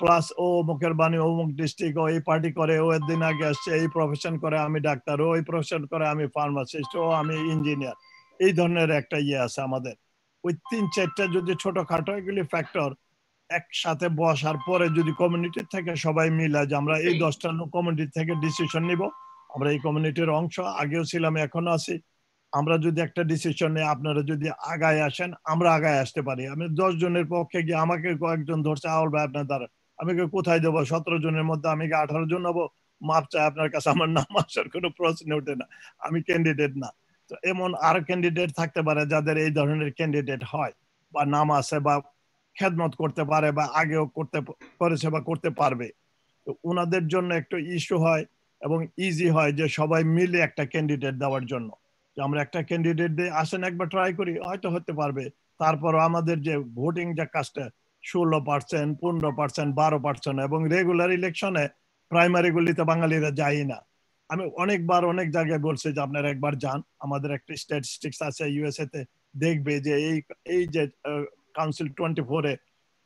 প্লাস ও মুখের বাণী অমুক ডিস্ট্রিক্ট ও এই পার্টি করে ও এর দিন আগে আসছে এই প্রফেশন করে আমি ডাক্তার ও এই প্রফেশন করে আমি ফার্মাসিস্ট ও আমি ইঞ্জিনিয়ার এই ধরনের একটা ইয়ে আছে আমাদের ওই তিন চারটা যদি ছোটখাটো এগুলি ফ্যাক্টর একসাথে বসার পরে যদি কমিউনিটি থেকে সবাই মিলে যে আমরা এই দশটা কমিউনিটি থেকে ডিসিশন নিব আমরা এই কমিউনিটির অংশ আগেও ছিলাম এখনো আছি আমরা যদি একটা ডিসিশন নিয়ে আপনারা যদি আগায় আসেন আমরা আগায় আসতে পারি আমি দশ জনের পক্ষে গিয়ে আমাকে কয়েকজন ধরছে আউল ভাই আপনার দ্বারা আমি কোথায় দেবো সতেরো জনের মধ্যে আমি আঠারো জন হবো মাপ চাই আপনার কাছে আমার নাম আসার কোনো প্রশ্ন ওঠে না আমি ক্যান্ডিডেট না এমন আর ক্যান্ডিডেট থাকতে পারে যাদের এই ধরনের ক্যান্ডিডেট হয় বা নাম আছে বা খেদমত করতে পারে বা আগেও করতে করেছে বা করতে পারবে তো ওনাদের জন্য একটু ইস্যু হয় এবং ইজি হয় যে সবাই মিলে একটা ক্যান্ডিডেট দেওয়ার জন্য যে আমরা একটা ক্যান্ডিডেট দিয়ে আসেন একবার ট্রাই করি হয়তো হতে পারবে তারপর আমাদের যে ভোটিং যে কাজটা ষোলো পার্সেন্ট পনেরো পার্সেন্ট বারো পার্সেন্ট এবং রেগুলার ইলেকশনে প্রাইমারিগুলিতে বাঙালিরা যায় না আমি অনেকবার অনেক জায়গায় বলছি যে আপনার একবার যান আমাদের একটা স্ট্যাটিস্টিক্স আছে ইউএসএ তে দেখবে যে এই এই যে কাউন্সিল টোয়েন্টি ফোরে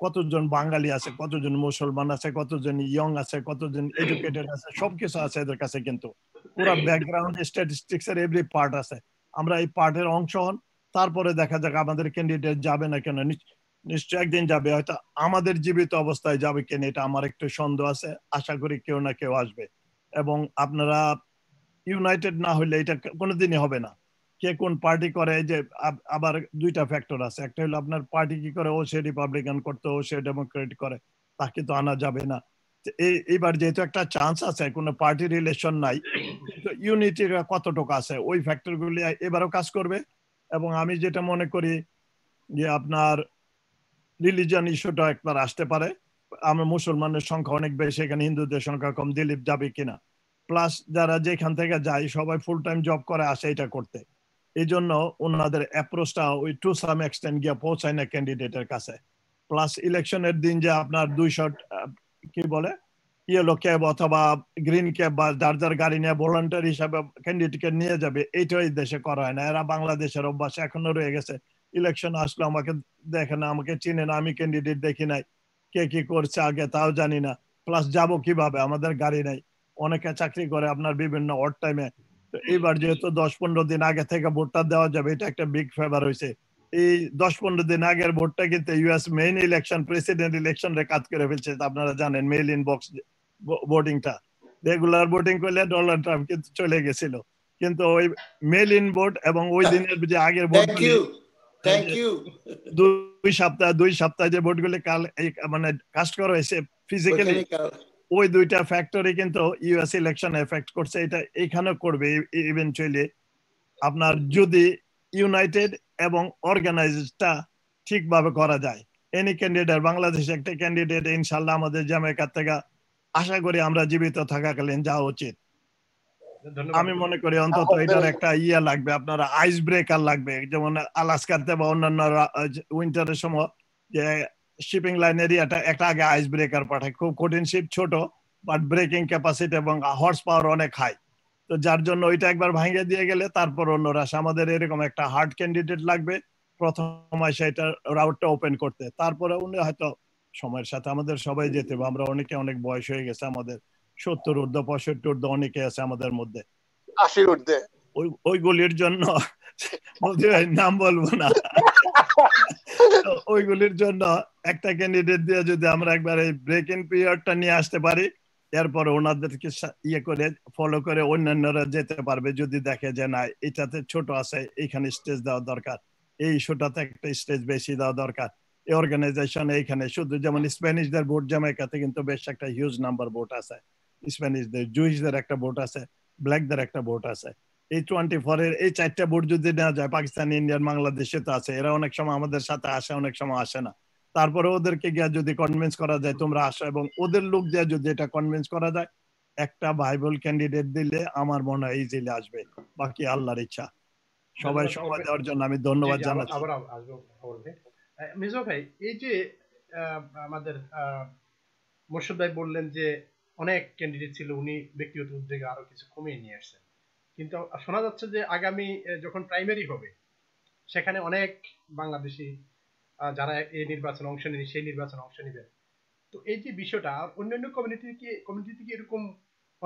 কতজন বাঙালি আছে কতজন মুসলমান আছে কতজন ইয়ং আছে কতজন এডুকেটেড আছে সবকিছু আছে এদের কাছে কিন্তু পুরো ব্যাকগ্রাউন্ড স্ট্যাটিস্টিক্স এর এভরি পার্ট আছে আমরা এই পার্টের অংশ হন তারপরে দেখা যাক আমাদের ক্যান্ডিডেট যাবে না কেন নিশ্চয় একদিন যাবে হয়তো আমাদের জীবিত অবস্থায় যাবে কেন এটা আমার একটু সন্দেহ আছে আশা করি কেউ না কেউ আসবে এবং আপনারা ইউনাইটেড না হলে এটা কোনোদিনই হবে না কে কোন পার্টি করে যে আবার দুইটা ফ্যাক্টর আছে একটা হলো আপনার পার্টি কি করে ও সে রিপাবলিকান করতে ও সে ডেমোক্রেট করে তাকে তো আনা যাবে না এইবার যেহেতু একটা চান্স আছে কোনো পার্টি রিলেশন নাই ইউনিটির কতটুকু আছে ওই ফ্যাক্টরগুলি এবারও কাজ করবে এবং আমি যেটা মনে করি যে আপনার রিলিজন ইস্যুটা একবার আসতে পারে আমরা মুসলমানের সংখ্যা অনেক বেশি এখানে হিন্দুদের সংখ্যা কম দিলীপ যাবে কিনা প্লাস যারা যেখান থেকে যায় সবাই ফুল টাইম জব করে আসে এটা করতে এই জন্য ওনাদের অ্যাপ্রোচটা ওই টু সাম এক্সটেন্ড গিয়ে পৌঁছায় না ক্যান্ডিডেটের কাছে প্লাস ইলেকশনের দিন যে আপনার দুই শট কি বলে ইয়েলো ক্যাব অথবা গ্রিন ক্যাব বা যার যার গাড়ি নিয়ে ভলান্টিয়ার হিসাবে ক্যান্ডিডেটকে নিয়ে যাবে এইটাই দেশে করা হয় না এরা বাংলাদেশের অভ্যাস এখনো রয়ে গেছে ইলেকশন আসলে আমাকে দেখে না আমাকে চিনে না আমি ক্যান্ডিডেট দেখি নাই কে কি করছে আগে তাও জানি না প্লাস যাব কিভাবে আমাদের গাড়ি নাই অনেকে চাকরি করে আপনার বিভিন্ন অড টাইমে তো এইবার যেহেতু দশ পনেরো দিন আগে থেকে ভোটটা দেওয়া যাবে এটা একটা বিগ ফেভার হয়েছে এই দশ পনেরো দিন আগের ভোটটা কিন্তু US main election president election রে কাজ করে ফেলছে আপনারা জানেন মেইল ইন বক্স ভোটিংটা রেগুলার ভোটিং করলে ডোনাল্ড ট্রাম্প কিন্তু চলে গেছিল কিন্তু ওই মেল ইন ভোট এবং ওই দিনের যে আগের ভোট ইউ দুই সপ্তাহ দুই সপ্তাহ যে ভোটগুলি কাল মানে কাস্ট করা হয়েছে ফিজিক্যালি ওই দুইটা ফ্যাক্টরি কিন্তু ইউএস ইলেকশন এফেক্ট করছে এটা এখানে করবে ইভেন্টুয়ালি আপনার যদি ইউনাইটেড এবং অর্গানাইজটা ঠিকভাবে করা যায় এনি ক্যান্ডিডেট বাংলাদেশ একটা ক্যান্ডিডেট ইনশাল্লাহ আমাদের জ্যামাইকার থেকে আশা করি আমরা জীবিত থাকাকালীন যাওয়া উচিত আমি মনে করি অন্তত এটার একটা ইয়ে লাগবে আপনার আইস ব্রেকার লাগবে যেমন আলাস্কাতে বা অন্যান্য উইন্টারের সময় যে শিপিং লাইনেরই একটা একটা আগে আইস ব্রেকার পাঠায় খুব কঠিন শিপ ছোট বাট ব্রেকিং ক্যাপাসিটি এবং হর্স পাওয়ার অনেক হাই তো যার জন্য ওইটা একবার ভাঙে দিয়ে গেলে তারপর অন্যরা আমাদের এরকম একটা হার্ড ক্যান্ডিডেট লাগবে প্রথম আসে এটা রাউটটা ওপেন করতে তারপরে উনি হয়তো সময়ের সাথে আমাদের সবাই যেতে হবে আমরা অনেকে অনেক বয়স হয়ে গেছে আমাদের সত্তর ঊর্ধ্ব পঁয়ষট্টি ঊর্ধ্ব অনেকে আছে আমাদের মধ্যে আশির ঊর্ধ্বে ওই গলির জন্য নাম বলবো না ওইগুলির জন্য একটা ক্যান্ডিডেট দিয়ে যদি আমরা একবার এই ব্রেক ইন পিরিয়ডটা নিয়ে আসতে পারি এরপরে ওনাদেরকে ইয়ে করে ফলো করে অন্যান্যরা যেতে পারবে যদি দেখে যে না এটাতে ছোট আছে এইখানে স্টেজ দেওয়া দরকার এই ইস্যুটাতে একটা স্টেজ বেশি দেওয়া দরকার এই অর্গানাইজেশন এইখানে শুধু যেমন স্প্যানিশদের ভোট জামাইকাতে কিন্তু বেশ একটা হিউজ নাম্বার ভোট আছে স্প্যানিশদের জুইশদের একটা ভোট আছে ব্ল্যাকদের একটা ভোট আছে এই টোয়েন্টি ফোর এর এই চারটা বোর্ড যদি নেওয়া যায় পাকিস্তান ইন্ডিয়ান বাংলাদেশে তো আছে এরা অনেক সময় আমাদের সাথে আসে অনেক সময় আসে না তারপরে ওদেরকে গিয়ে যদি কনভিন্স করা যায় তোমরা আসো এবং ওদের লোক দিয়ে যদি এটা কনভিন্স করা যায় একটা ভাইবল ক্যান্ডিডেট দিলে আমার মনে হয় ইজিলি আসবে বাকি আল্লাহর ইচ্ছা সবাই সময় দেওয়ার জন্য আমি ধন্যবাদ জানাচ্ছি মিজো ভাই এই যে আমাদের মোর্শদ ভাই বললেন যে অনেক ক্যান্ডিডেট ছিল উনি ব্যক্তিগত উদ্যোগে আরো কিছু কমিয়ে নিয়ে আসছেন কিন্তু শোনা যাচ্ছে যে আগামী যখন প্রাইমারি হবে সেখানে অনেক বাংলাদেশি যারা এই নির্বাচনে অংশ নেন সেই নির্বাচনে অংশ নেবে তো এই যে বিষয়টা অন্যান্য কমিউনিটি কি কমিউনিটি থেকে এরকম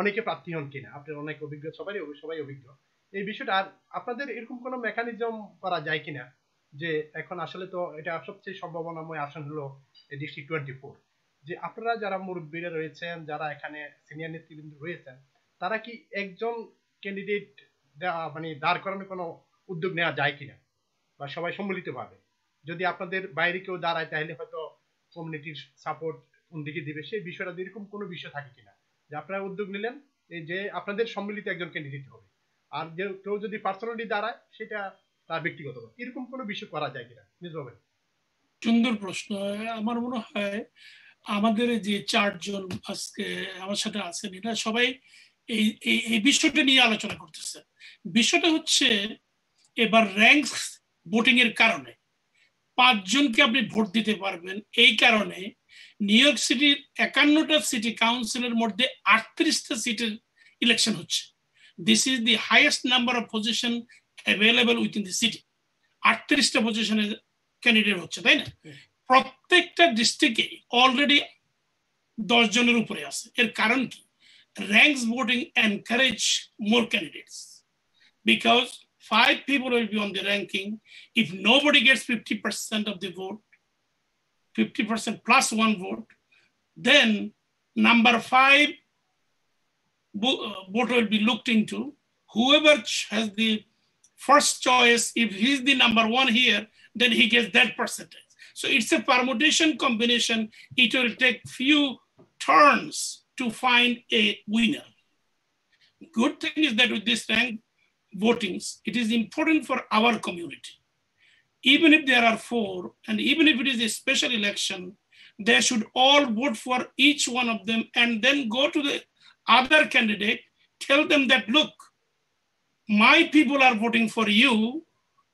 অনেকে প্রার্থী হন কিনা আপনার অনেক অভিজ্ঞ সবাই সবাই অভিজ্ঞ এই বিষয়টা আর আপনাদের এরকম কোনো মেকানিজম করা যায় কিনা যে এখন আসলে তো এটা সবচেয়ে সম্ভাবনাময় আসন হলো ডিস্ট্রিক্ট টোয়েন্টি ফোর যে আপনারা যারা মুরব্বীরা রয়েছেন যারা এখানে সিনিয়র নেতৃবৃন্দ রয়েছেন তারা কি একজন ক্যান্ডিডেট মানে দাঁড় করানোর কোনো উদ্যোগ নেওয়া যায় কিনা বা সবাই সম্মিলিতভাবে যদি আপনাদের বাইরে কেউ দাঁড়ায় তাহলে হয়তো কমিউনিটির সাপোর্ট কোন দিকে দিবে সেই বিষয়টা এরকম কোনো বিষয় থাকে কিনা যে আপনারা উদ্যোগ নিলেন এই যে আপনাদের সম্মিলিত একজন ক্যান্ডিডেট হবে আর যে কেউ যদি পার্সোনালি দাঁড়ায় সেটা তার ব্যক্তিগত এরকম কোনো বিষয় করা যায় কিনা নিজের সুন্দর প্রশ্ন আমার মনে হয় আমাদের যে চারজন আজকে আমার সাথে আছেন এরা সবাই এই এই বিষয়টা নিয়ে আলোচনা করতেছে বিষয়টা হচ্ছে এবার র্যাঙ্ক ভোটিং এর কারণে পাঁচজনকে আপনি ভোট দিতে পারবেন এই কারণে নিউ ইয়র্ক সিটির একান্নটা সিটি কাউন্সিলের মধ্যে আটত্রিশটা সিটির ইলেকশন হচ্ছে this is the highest number of position available within the city আটত্রিশটা পজিশনে ক্যান্ডিডেট হচ্ছে তাই না প্রত্যেকটা ডিস্ট্রিক্টে অলরেডি দশ জনের উপরে আছে এর কারণ কি ranks voting encourage more candidates because five people will be on the ranking. If nobody gets 50% of the vote, 50% plus one vote, then number five uh, voter will be looked into. Whoever has the first choice, if he's the number one here, then he gets that percentage. So it's a permutation combination. It will take few turns to find a winner. Good thing is that with this rank votings, it is important for our community. Even if there are four, and even if it is a special election, they should all vote for each one of them and then go to the other candidate, tell them that, look, my people are voting for you,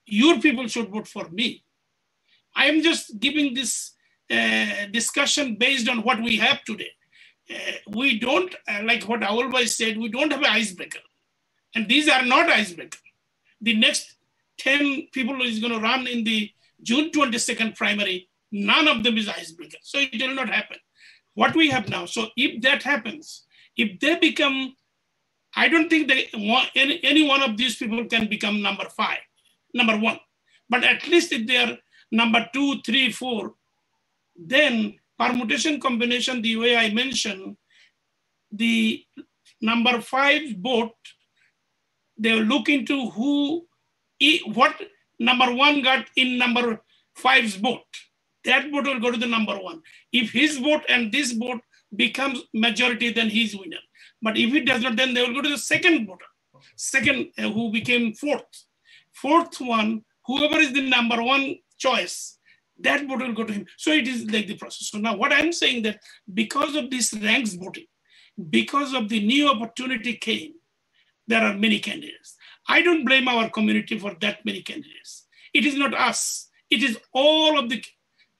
your people should vote for me. I am just giving this uh, discussion based on what we have today we don't, uh, like what always said, we don't have an icebreaker. And these are not icebreaker. The next 10 people is going to run in the June 22nd primary, none of them is icebreaker. So it will not happen. What we have now, so if that happens, if they become, I don't think they, any, any one of these people can become number five, number one. But at least if they are number two, three, four, then permutation combination, the way I mentioned, the number five boat, they look into who, what number one got in number five's boat. That boat will go to the number one. If his boat and this boat becomes majority, then he's winner. But if it does not, then they will go to the second boat, second uh, who became fourth. Fourth one, whoever is the number one choice, that boat will go to him. So it is like the process. So now what I'm saying that because of this ranks voting, because of the new opportunity came, there are many candidates. I don't blame our community for that many candidates. It is not us. It is all of the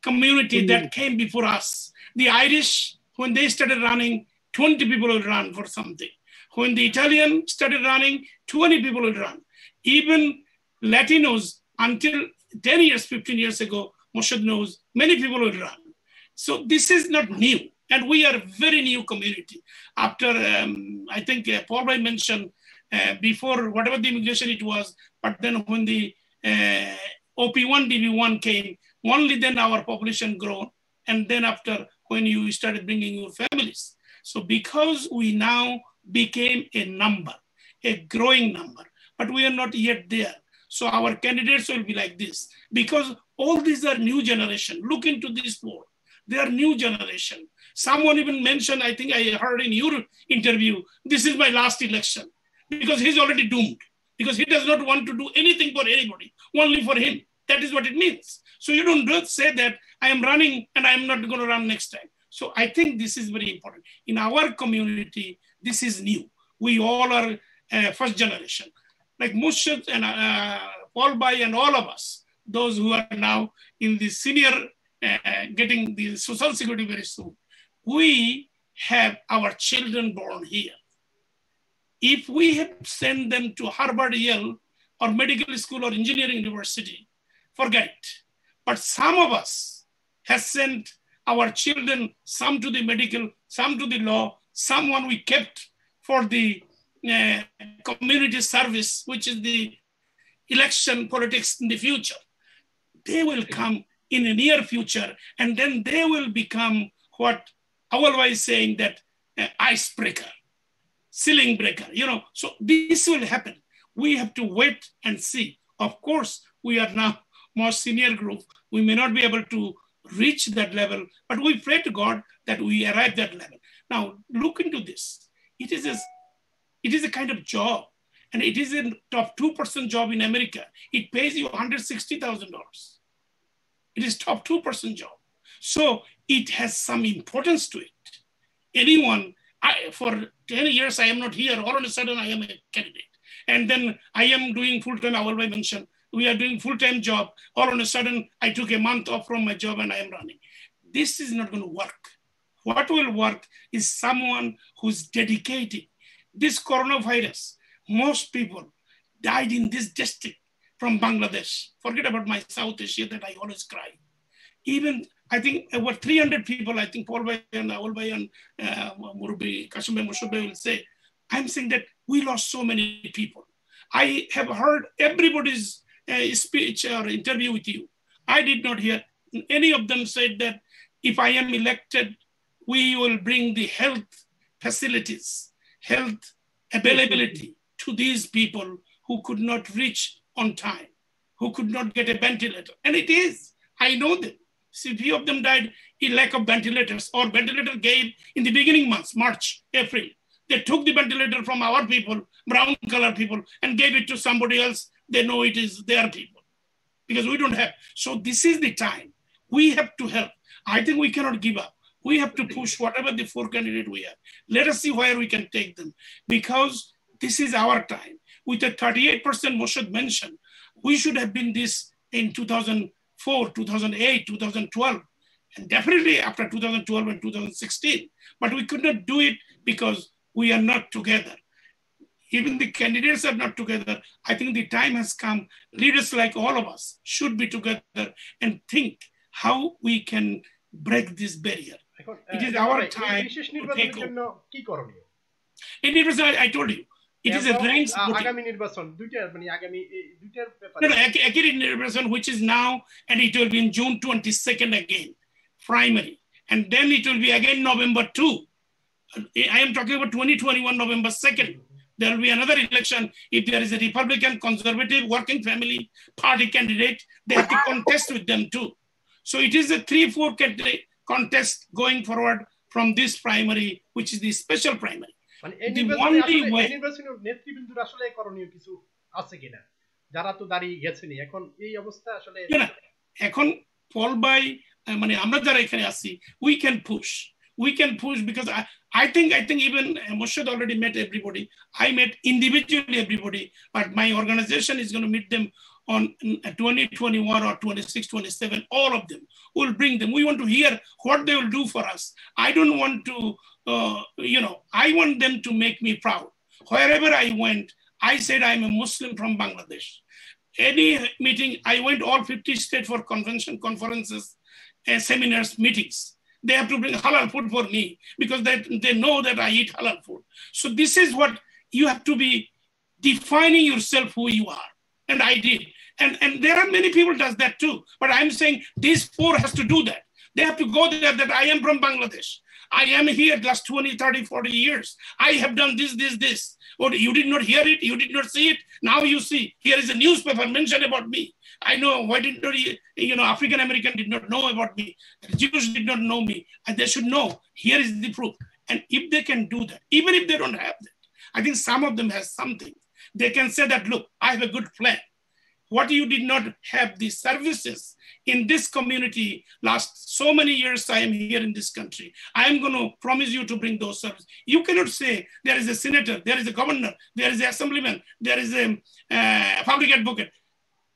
community mm-hmm. that came before us. The Irish, when they started running, 20 people would run for something. When the Italian started running, 20 people would run. Even Latinos, until 10 years, 15 years ago, Moshe knows, many people will run. So this is not new. And we are a very new community. After, um, I think uh, Paul Ray mentioned uh, before, whatever the immigration it was, but then when the uh, OP1, DB1 came, only then our population grew. And then after, when you started bringing your families. So because we now became a number, a growing number, but we are not yet there. So our candidates will be like this because all these are new generation. Look into this four. They are new generation. Someone even mentioned, I think I heard in your interview, this is my last election because he's already doomed because he does not want to do anything for anybody, only for him. That is what it means. So you don't say that I am running and I am not going to run next time. So I think this is very important. In our community, this is new. We all are uh, first generation. Like Mushad and uh, Paul Bai and all of us, those who are now in the senior, uh, getting the social security very soon. We have our children born here. If we have sent them to Harvard, Yale, or medical school or engineering university, forget it. But some of us have sent our children, some to the medical, some to the law, someone we kept for the uh, community service, which is the election politics in the future they will come in the near future and then they will become what Awalwa is saying that uh, icebreaker, ceiling breaker, you know, so this will happen. We have to wait and see. Of course, we are now more senior group. We may not be able to reach that level, but we pray to God that we arrive that level. Now look into this. It is a, it is a kind of job, and it is a top two percent job in America. It pays you one hundred sixty thousand dollars. It is top 2% job. So it has some importance to it. Anyone, I, for 10 years, I am not here. All of a sudden, I am a candidate. And then I am doing full-time, I already mentioned, we are doing full-time job. All of a sudden, I took a month off from my job and I am running. This is not going to work. What will work is someone who's dedicated. This coronavirus, most people died in this district from Bangladesh. Forget about my South Asia that I always cry. Even I think over 300 people, I think Paul Bayan, and Awal Bay and uh, Murubi, Kashmir Mushube will say, I'm saying that we lost so many people. I have heard everybody's uh, speech or interview with you. I did not hear any of them said that if I am elected, we will bring the health facilities, health availability to these people who could not reach on time, who could not get a ventilator. And it is, I know that. See, few of them died in lack of ventilators or ventilator gave in the beginning months, March, April. They took the ventilator from our people, brown color people, and gave it to somebody else. They know it is their people because we don't have. So this is the time. We have to help. I think we cannot give up. We have to push whatever the four candidate we have. Let us see where we can take them because this is our time with a 38% Moshad mention. We should have been this in 2004, 2008, 2012, and definitely after 2012 and 2016. But we could not do it because we are not together. Even the candidates are not together. I think the time has come. Leaders like all of us should be together and think how we can break this barrier. It is uh, our time. To take over. I told you, it is a ranked আগামী নির্বাচন দুইটার মানে আগামী দুইটার which is now and it will be in June 22nd again primary and then it will be again November 2 uh, I am talking about 2021 November 2nd there will be another election if there is a republican conservative working family party candidate they have to contest with them too so it is a three four contest going forward from this primary which is the special primary মানে এই নির্বাচনী নেতৃবৃন্দুর আসলে করণীয় কিছু আছে কিনা যারা তো দাঁড়িয়ে গেছেনি এখন এই অবস্থা আসলে এখন ফল বাই মানে আমরা যারা এখানে আছি we can push we can push because I, I think I think even Moshed already met everybody. I met individually everybody, but my organization is going to meet them on 2021 or 26, 27, all of them. We'll bring them. We want to hear what they will do for us. I don't want to Uh, you know, I want them to make me proud. Wherever I went, I said I'm a Muslim from Bangladesh. Any meeting, I went all 50 states for convention, conferences, and seminars, meetings. They have to bring halal food for me because they, they know that I eat halal food. So this is what you have to be defining yourself who you are. And I did. And, and there are many people does that too. But I'm saying these four has to do that. They have to go there that I am from Bangladesh. I am here last 20, 30, 40 years. I have done this, this, this. What oh, you did not hear it, you did not see it. Now you see. Here is a newspaper mentioned about me. I know why did not you know African American did not know about me. Jews did not know me. And they should know. Here is the proof. And if they can do that, even if they don't have that, I think some of them has something. They can say that, look, I have a good plan what you did not have these services in this community last so many years I am here in this country. I am going to promise you to bring those services. You cannot say there is a senator, there is a governor, there is an assemblyman, there is a uh, public advocate.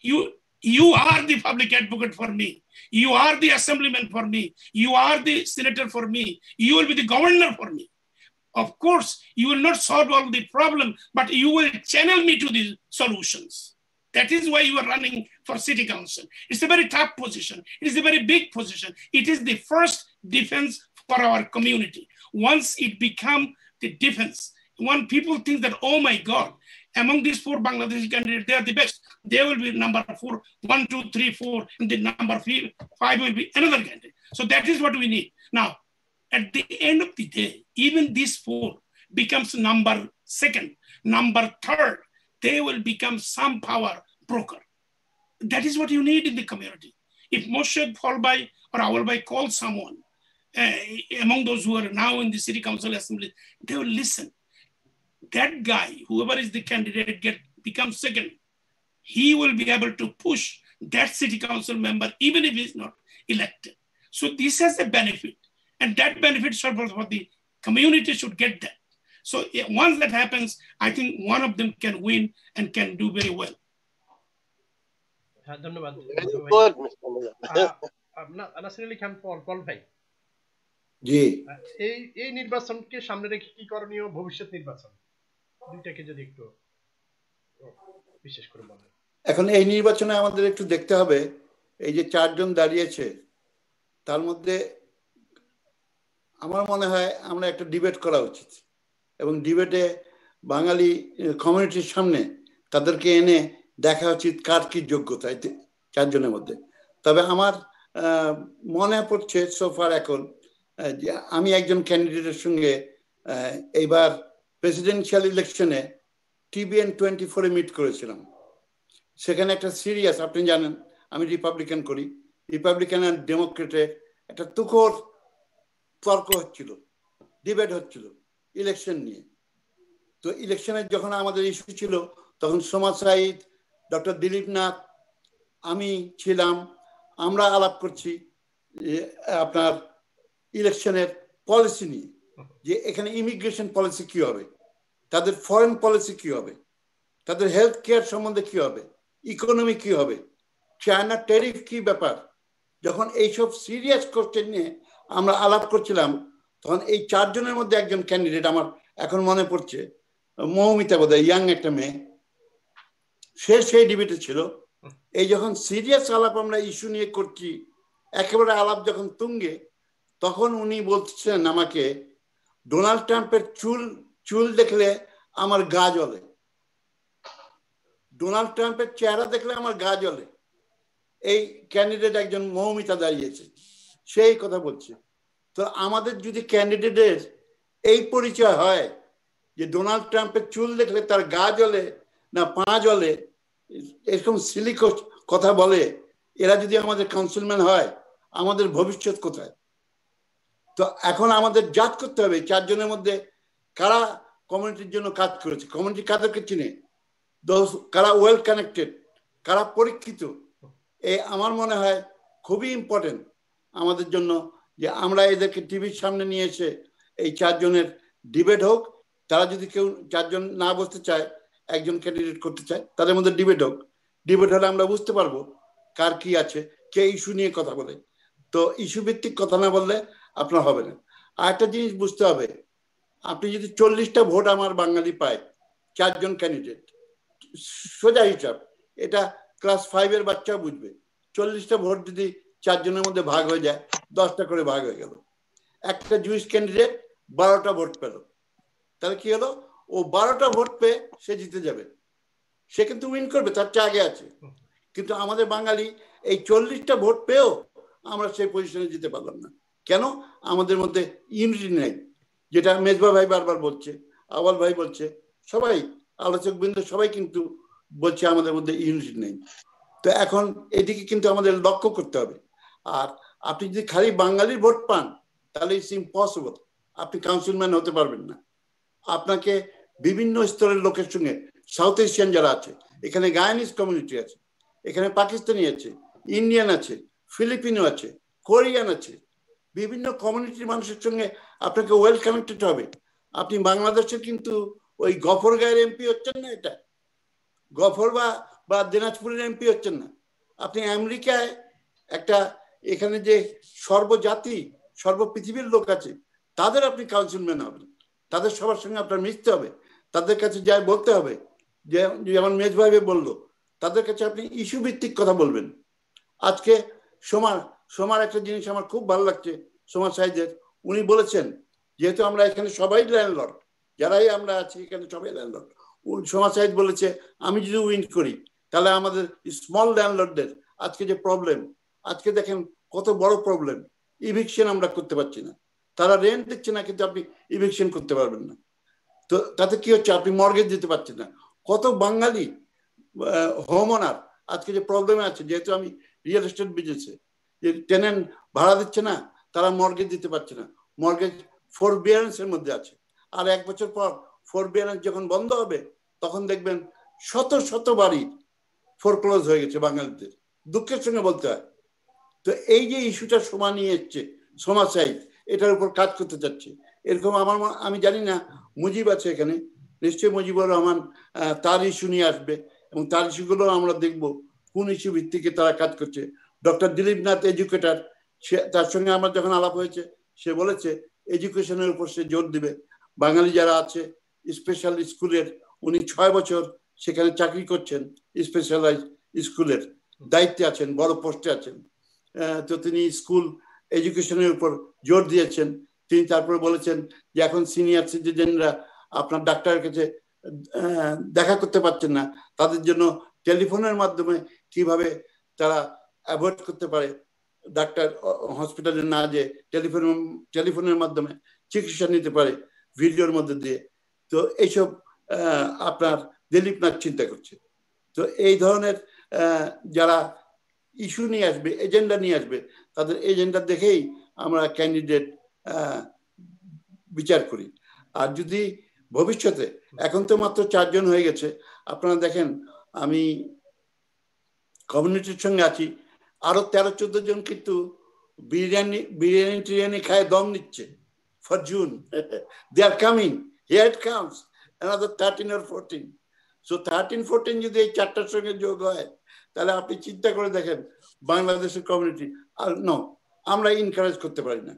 You, you are the public advocate for me. You are the assemblyman for me. You are the senator for me. You will be the governor for me. Of course, you will not solve all the problem, but you will channel me to the solutions. That is why you are running for city council. It's a very tough position. It is a very big position. It is the first defense for our community. Once it become the defense, when people think that, oh my God, among these four Bangladeshi candidates, they are the best. They will be number four, one, two, three, four, and the number five will be another candidate. So that is what we need. Now, at the end of the day, even these four becomes number second, number third, they will become some power broker. That is what you need in the community. If Moshe Folbai or Awalbai calls someone uh, among those who are now in the city council assembly, they will listen. That guy, whoever is the candidate, get becomes second. He will be able to push that city council member, even if he is not elected. So this has a benefit, and that benefit for the community should get that. So once that happens, I think one of them can win and can do very well. এখন এই নির্বাচনে আমাদের একটু দেখতে হবে এই যে চারজন দাঁড়িয়েছে তার মধ্যে আমার মনে হয় আমরা একটা ডিবেট করা উচিত এবং ডিবেটে বাঙালি কমিউনিটির সামনে তাদেরকে এনে দেখা উচিত কার কি যোগ্যতা চারজনের মধ্যে তবে আমার মনে পড়ছে সোফার এখন যে আমি একজন ক্যান্ডিডেটের সঙ্গে এইবার প্রেসিডেন্সিয়াল ইলেকশনে টিবিএন টোয়েন্টি ফোরে মিট করেছিলাম সেখানে একটা সিরিয়াস আপনি জানেন আমি রিপাবলিকান করি রিপাবলিকান অ্যান্ড ডেমোক্রেটের একটা তুখোর তর্ক হচ্ছিল ডিবেট হচ্ছিল ইলেকশন নিয়ে তো ইলেকশনের যখন আমাদের ইস্যু ছিল তখন সোমা সাইদ ডক্টর দিলীপ নাথ আমি ছিলাম আমরা আলাপ করছি আপনার ইলেকশনের পলিসি নিয়ে যে এখানে ইমিগ্রেশন পলিসি কি হবে তাদের ফরেন পলিসি কি হবে তাদের হেলথ কেয়ার সম্বন্ধে কি হবে ইকোনমি কি হবে চায়না ট্যারিফ কি ব্যাপার যখন এইসব সিরিয়াস কোশ্চেন নিয়ে আমরা আলাপ করছিলাম তখন এই চারজনের মধ্যে একজন ক্যান্ডিডেট আমার এখন মনে পড়ছে মৌমিতা বোধ ইয়াং একটা মেয়ে সে সেই ডিবেটে ছিল এই যখন সিরিয়াস আলাপ আমরা ইস্যু নিয়ে করছি একেবারে আলাপ যখন তুঙ্গে তখন উনি বলছেন আমাকে ডোনাল্ড ট্রাম্পের চুল চুল দেখলে আমার গা জ্বলে ডোনাল্ড ট্রাম্পের চেহারা দেখলে আমার গা জ্বলে এই ক্যান্ডিডেট একজন মৌমিতা দাঁড়িয়েছে সেই কথা বলছে তো আমাদের যদি ক্যান্ডিডেটের এই পরিচয় হয় যে ডোনাল্ড ট্রাম্পের চুল দেখলে তার গা জ্বলে না পা জ্বলে এরকম সিলি কথা বলে এরা যদি আমাদের কাউন্সিলম্যান হয় আমাদের ভবিষ্যৎ কোথায় তো এখন আমাদের জাত করতে হবে চারজনের মধ্যে কারা কমিউনিটির জন্য কাজ করেছে কমিউনিটি কাদেরকে চিনে কারা ওয়েল কানেক্টেড কারা পরীক্ষিত এ আমার মনে হয় খুবই ইম্পর্টেন্ট আমাদের জন্য যে আমরা এদেরকে টিভির সামনে নিয়ে এসে এই চারজনের ডিবেট হোক তারা যদি কেউ চারজন না বসতে চায় একজন ক্যান্ডিডেট করতে চায় তাদের মধ্যে ডিবেট হোক ডিবেট হলে আমরা বুঝতে পারবো কার কি আছে কে ইস্যু নিয়ে কথা বলে তো ইস্যু ভিত্তিক কথা না বললে আপনার হবে না আর একটা জিনিস বুঝতে হবে আপনি যদি চল্লিশটা ভোট আমার বাঙালি পায় চারজন ক্যান্ডিডেট সোজা হিসাব এটা ক্লাস ফাইভের বাচ্চা বুঝবে চল্লিশটা ভোট যদি চারজনের মধ্যে ভাগ হয়ে যায় দশটা করে ভাগ হয়ে গেল একটা জুইস ক্যান্ডিডেট বারোটা ভোট পেল তাহলে কি হলো ও বারোটা ভোট পেয়ে সে জিতে যাবে সে কিন্তু উইন করবে তার চেয়ে আগে আছে কিন্তু আমাদের বাঙালি এই চল্লিশটা ভোট পেয়েও আমরা সেই পজিশনে যেতে পারলাম না কেন আমাদের মধ্যে ইউনিটি নেই যেটা মেজবা ভাই বারবার বলছে আওয়াল ভাই বলছে সবাই আলোচক বিন্দু সবাই কিন্তু বলছে আমাদের মধ্যে ইউনিটি নেই তো এখন এদিকে কিন্তু আমাদের লক্ষ্য করতে হবে আর আপনি যদি খালি বাঙালির ভোট পান তাহলে ইটস ইম্পসিবল আপনি কাউন্সিলম্যান হতে পারবেন না আপনাকে বিভিন্ন স্তরের লোকের সঙ্গে সাউথ এশিয়ান যারা আছে এখানে গায়নিস কমিউনিটি আছে এখানে পাকিস্তানি আছে ইন্ডিয়ান আছে ফিলিপিনো আছে কোরিয়ান আছে বিভিন্ন কমিউনিটির মানুষের সঙ্গে আপনাকে ওয়েল কানেক্টেড হবে আপনি বাংলাদেশে কিন্তু ওই গফর গায়ের এমপি হচ্ছেন না এটা গফর বা বা দিনাজপুরের এমপি হচ্ছেন না আপনি আমেরিকায় একটা এখানে যে সর্বজাতি সর্বপৃথিবীর লোক আছে তাদের আপনি কাউন্সিলম্যান হবেন তাদের সবার সঙ্গে আপনার মিশতে হবে তাদের কাছে যাই বলতে হবে যে যেমন মেজভাবে বললো তাদের কাছে আপনি ইস্যু ভিত্তিক কথা বলবেন আজকে সোমার সোমার একটা জিনিস আমার খুব ভালো লাগছে সোমার সাইজের উনি বলেছেন যেহেতু আমরা এখানে সবাই ল্যান্ডলর্ড যারাই আমরা আছি এখানে সবাই ল্যান্ডলর্ড সোমার সাইজ বলেছে আমি যদি উইন করি তাহলে আমাদের স্মল ল্যান্ডলর্ডদের আজকে যে প্রবলেম আজকে দেখেন কত বড় প্রবলেম ইভিকশন আমরা করতে পারছি না তারা রেন্ট দিচ্ছে না কিন্তু আপনি ইভিকশন করতে পারবেন না তো তাতে কি হচ্ছে আপনি মর্গেজ দিতে পারছেন না কত বাঙালি হোম ওনার আজকে যে প্রবলেমে আছে যেহেতু আমি রিয়েল এস্টেট বিজনেসে যে টেনেন্ট ভাড়া দিচ্ছে না তারা মর্গেজ দিতে পারছে না মর্গেজ ফোর বিয়ারেন্সের মধ্যে আছে আর এক বছর পর ফোর বিয়ারেন্স যখন বন্ধ হবে তখন দেখবেন শত শত বাড়ি ফোর ক্লোজ হয়ে গেছে বাঙালিদের দুঃখের সঙ্গে বলতে হয় তো এই যে ইস্যুটা সময় নিয়ে এসছে সমাজ সাহিত্য এটার উপর কাজ করতে চাচ্ছে এরকম আমার আমি জানি না মুজিব আছে এখানে নিশ্চয়ই মুজিবুর রহমান তার ইস্যু নিয়ে আসবে এবং তার ইস্যুগুলো আমরা দেখব কোন ইস্যু ভিত্তিকে তারা কাজ করছে ডক্টর দিলীপ নাথ এডুকেটার সে তার সঙ্গে আমার যখন আলাপ হয়েছে সে বলেছে এডুকেশনের উপর সে জোর দিবে বাঙালি যারা আছে স্পেশাল স্কুলের উনি ছয় বছর সেখানে চাকরি করছেন স্পেশালাইজ স্কুলের দায়িত্বে আছেন বড় পোস্টে আছেন তো তিনি স্কুল এডুকেশনের উপর জোর দিয়েছেন তিনি তারপরে বলেছেন যে এখন সিনিয়র সিটিজেনরা আপনার ডাক্তারের কাছে দেখা করতে পারছেন না তাদের জন্য টেলিফোনের মাধ্যমে কিভাবে তারা অ্যাভয়েড করতে পারে ডাক্তার হসপিটালে না যে টেলিফোন টেলিফোনের মাধ্যমে চিকিৎসা নিতে পারে ভিডিওর মধ্যে দিয়ে তো এইসব আপনার দিলীপ নাথ চিন্তা করছে তো এই ধরনের যারা ইস্যু নিয়ে আসবে এজেন্ডা নিয়ে আসবে তাদের এজেন্ডা দেখেই আমরা ক্যান্ডিডেট বিচার করি আর যদি ভবিষ্যতে এখন তো মাত্র চারজন হয়ে গেছে আপনারা দেখেন আমি কমিউনিটির সঙ্গে আছি আরো তেরো চোদ্দ জন কিন্তু বিরিয়ানি বিরিয়ানি টিরিয়ানি খায় দম নিচ্ছে for June they are coming here it comes another thirteen আর ফোরটিন সো থার্টিন ফোরটিন যদি এই চারটার সঙ্গে যোগ হয় তাহলে আপনি চিন্তা করে দেখেন বাংলাদেশের কমিউনিটি আর ন আমরা ইনকারেজ করতে পারি না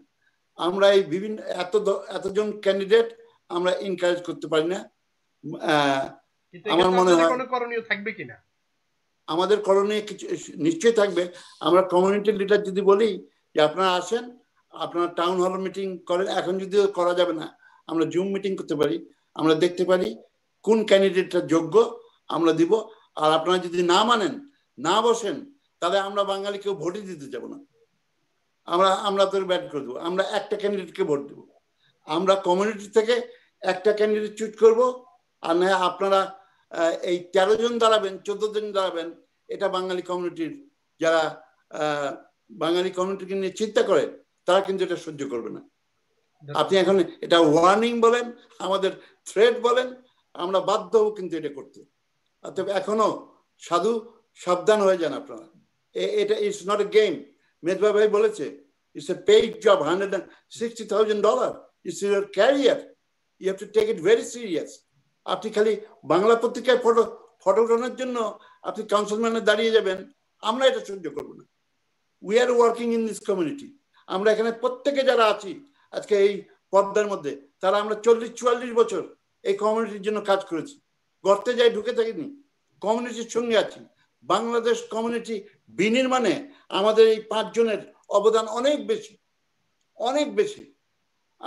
আমরা এই বিভিন্ন এত এতজন ক্যান্ডিডেট আমরা ইনকারেজ করতে পারি না আমার মনে হয় করণীয় থাকবে কিনা আমাদের করণীয় কিছু নিশ্চয়ই থাকবে আমরা কমিউনিটি লিডার যদি বলি যে আপনারা আসেন আপনারা টাউন হল মিটিং করেন এখন যদি করা যাবে না আমরা জুম মিটিং করতে পারি আমরা দেখতে পারি কোন ক্যান্ডিডেটটা যোগ্য আমরা দিব আর আপনারা যদি না মানেন না বসেন তাহলে আমরা বাঙালি কেউ ভোটই দিতে যাব না আমরা আমরা তো ব্যাট করে দেবো আমরা একটা ক্যান্ডিডেটকে ভোট দেবো আমরা কমিউনিটি থেকে একটা ক্যান্ডিডেট চুজ করব আর না আপনারা এই তেরো জন দাঁড়াবেন চোদ্দ জন দাঁড়াবেন এটা বাঙালি কমিউনিটির যারা বাঙালি কমিউনিটিকে নিয়ে চিন্তা করে তারা কিন্তু এটা সহ্য করবে না আপনি এখন এটা ওয়ার্নিং বলেন আমাদের থ্রেট বলেন আমরা বাধ্য হবো কিন্তু এটা করতে অর্থাৎ এখনো সাধু সাবধান হয়ে যান আপনারা এটা it's not a game Mezba ভাই বলেছে it's a paid job hundred sixty thousand dollar it's your career you have to take it very serious আপনি খালি বাংলা পত্রিকায় ফটো ফটো ওঠানোর জন্য আপনি কাউন্সিলম্যানে দাঁড়িয়ে যাবেন আমরা এটা সহ্য করব না we are working in this community আমরা এখানে প্রত্যেকে যারা আছি আজকে এই পর্দার মধ্যে তারা আমরা চল্লিশ চুয়াল্লিশ বছর এই কমিউনিটির জন্য কাজ করেছি গর্তে যাই ঢুকে থাকিনি কমিউনিটির সঙ্গে আছি বাংলাদেশ কমিউনিটি বিনির্মাণে আমাদের এই পাঁচজনের অবদান অনেক বেশি অনেক বেশি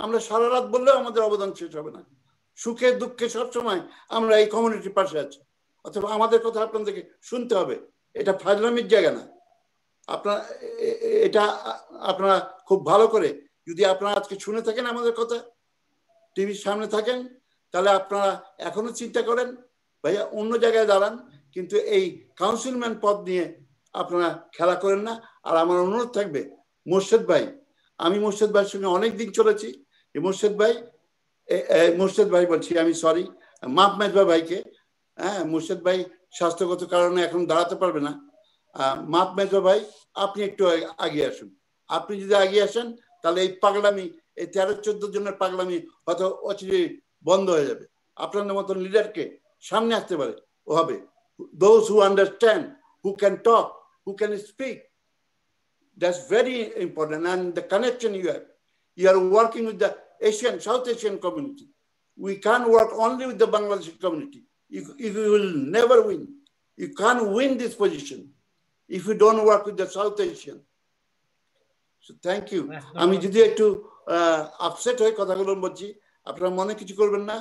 আমরা সারা রাত বললেও আমাদের অবদান শেষ হবে না সুখে দুঃখে সবসময় আমরা এই কমিউনিটির পাশে আছি অথবা আমাদের কথা আপনাদেরকে শুনতে হবে এটা ফাজলামির জায়গা না আপনার এটা আপনারা খুব ভালো করে যদি আপনারা আজকে শুনে থাকেন আমাদের কথা টিভির সামনে থাকেন তাহলে আপনারা এখনো চিন্তা করেন ভাইয়া অন্য জায়গায় দাঁড়ান কিন্তু এই কাউন্সিলম্যান পদ নিয়ে আপনারা খেলা করেন না আর আমার অনুরোধ থাকবে মোর্শেদ ভাই আমি মোর্শেদ ভাইয়ের সঙ্গে অনেক দিন চলেছি এই মোর্শেদ ভাই মোর্শেদ ভাই বলছি আমি সরি মাপ মেজবা ভাইকে হ্যাঁ মোর্শেদ ভাই স্বাস্থ্যগত কারণে এখন দাঁড়াতে পারবে না মাপ মেজবা ভাই আপনি একটু আগে আসুন আপনি যদি আগে আসেন তাহলে এই পাগলামি এই তেরো চোদ্দ জনের পাগলামি হয়তো অচিরে বন্ধ হয়ে যাবে আপনাদের মতন লিডারকে সামনে আসতে পারে ও হবে those who understand, who can talk, who can speak. That's very important. And the connection you have. You are working with the Asian, South Asian community. We can't work only with the Bangladeshi community. If, you will never win. You can't win this position if you don't work with the South Asian. So thank you. আমি যদি একটু upset হয়ে কথাগুলো বলছি আপনারা মনে কিছু করবেন না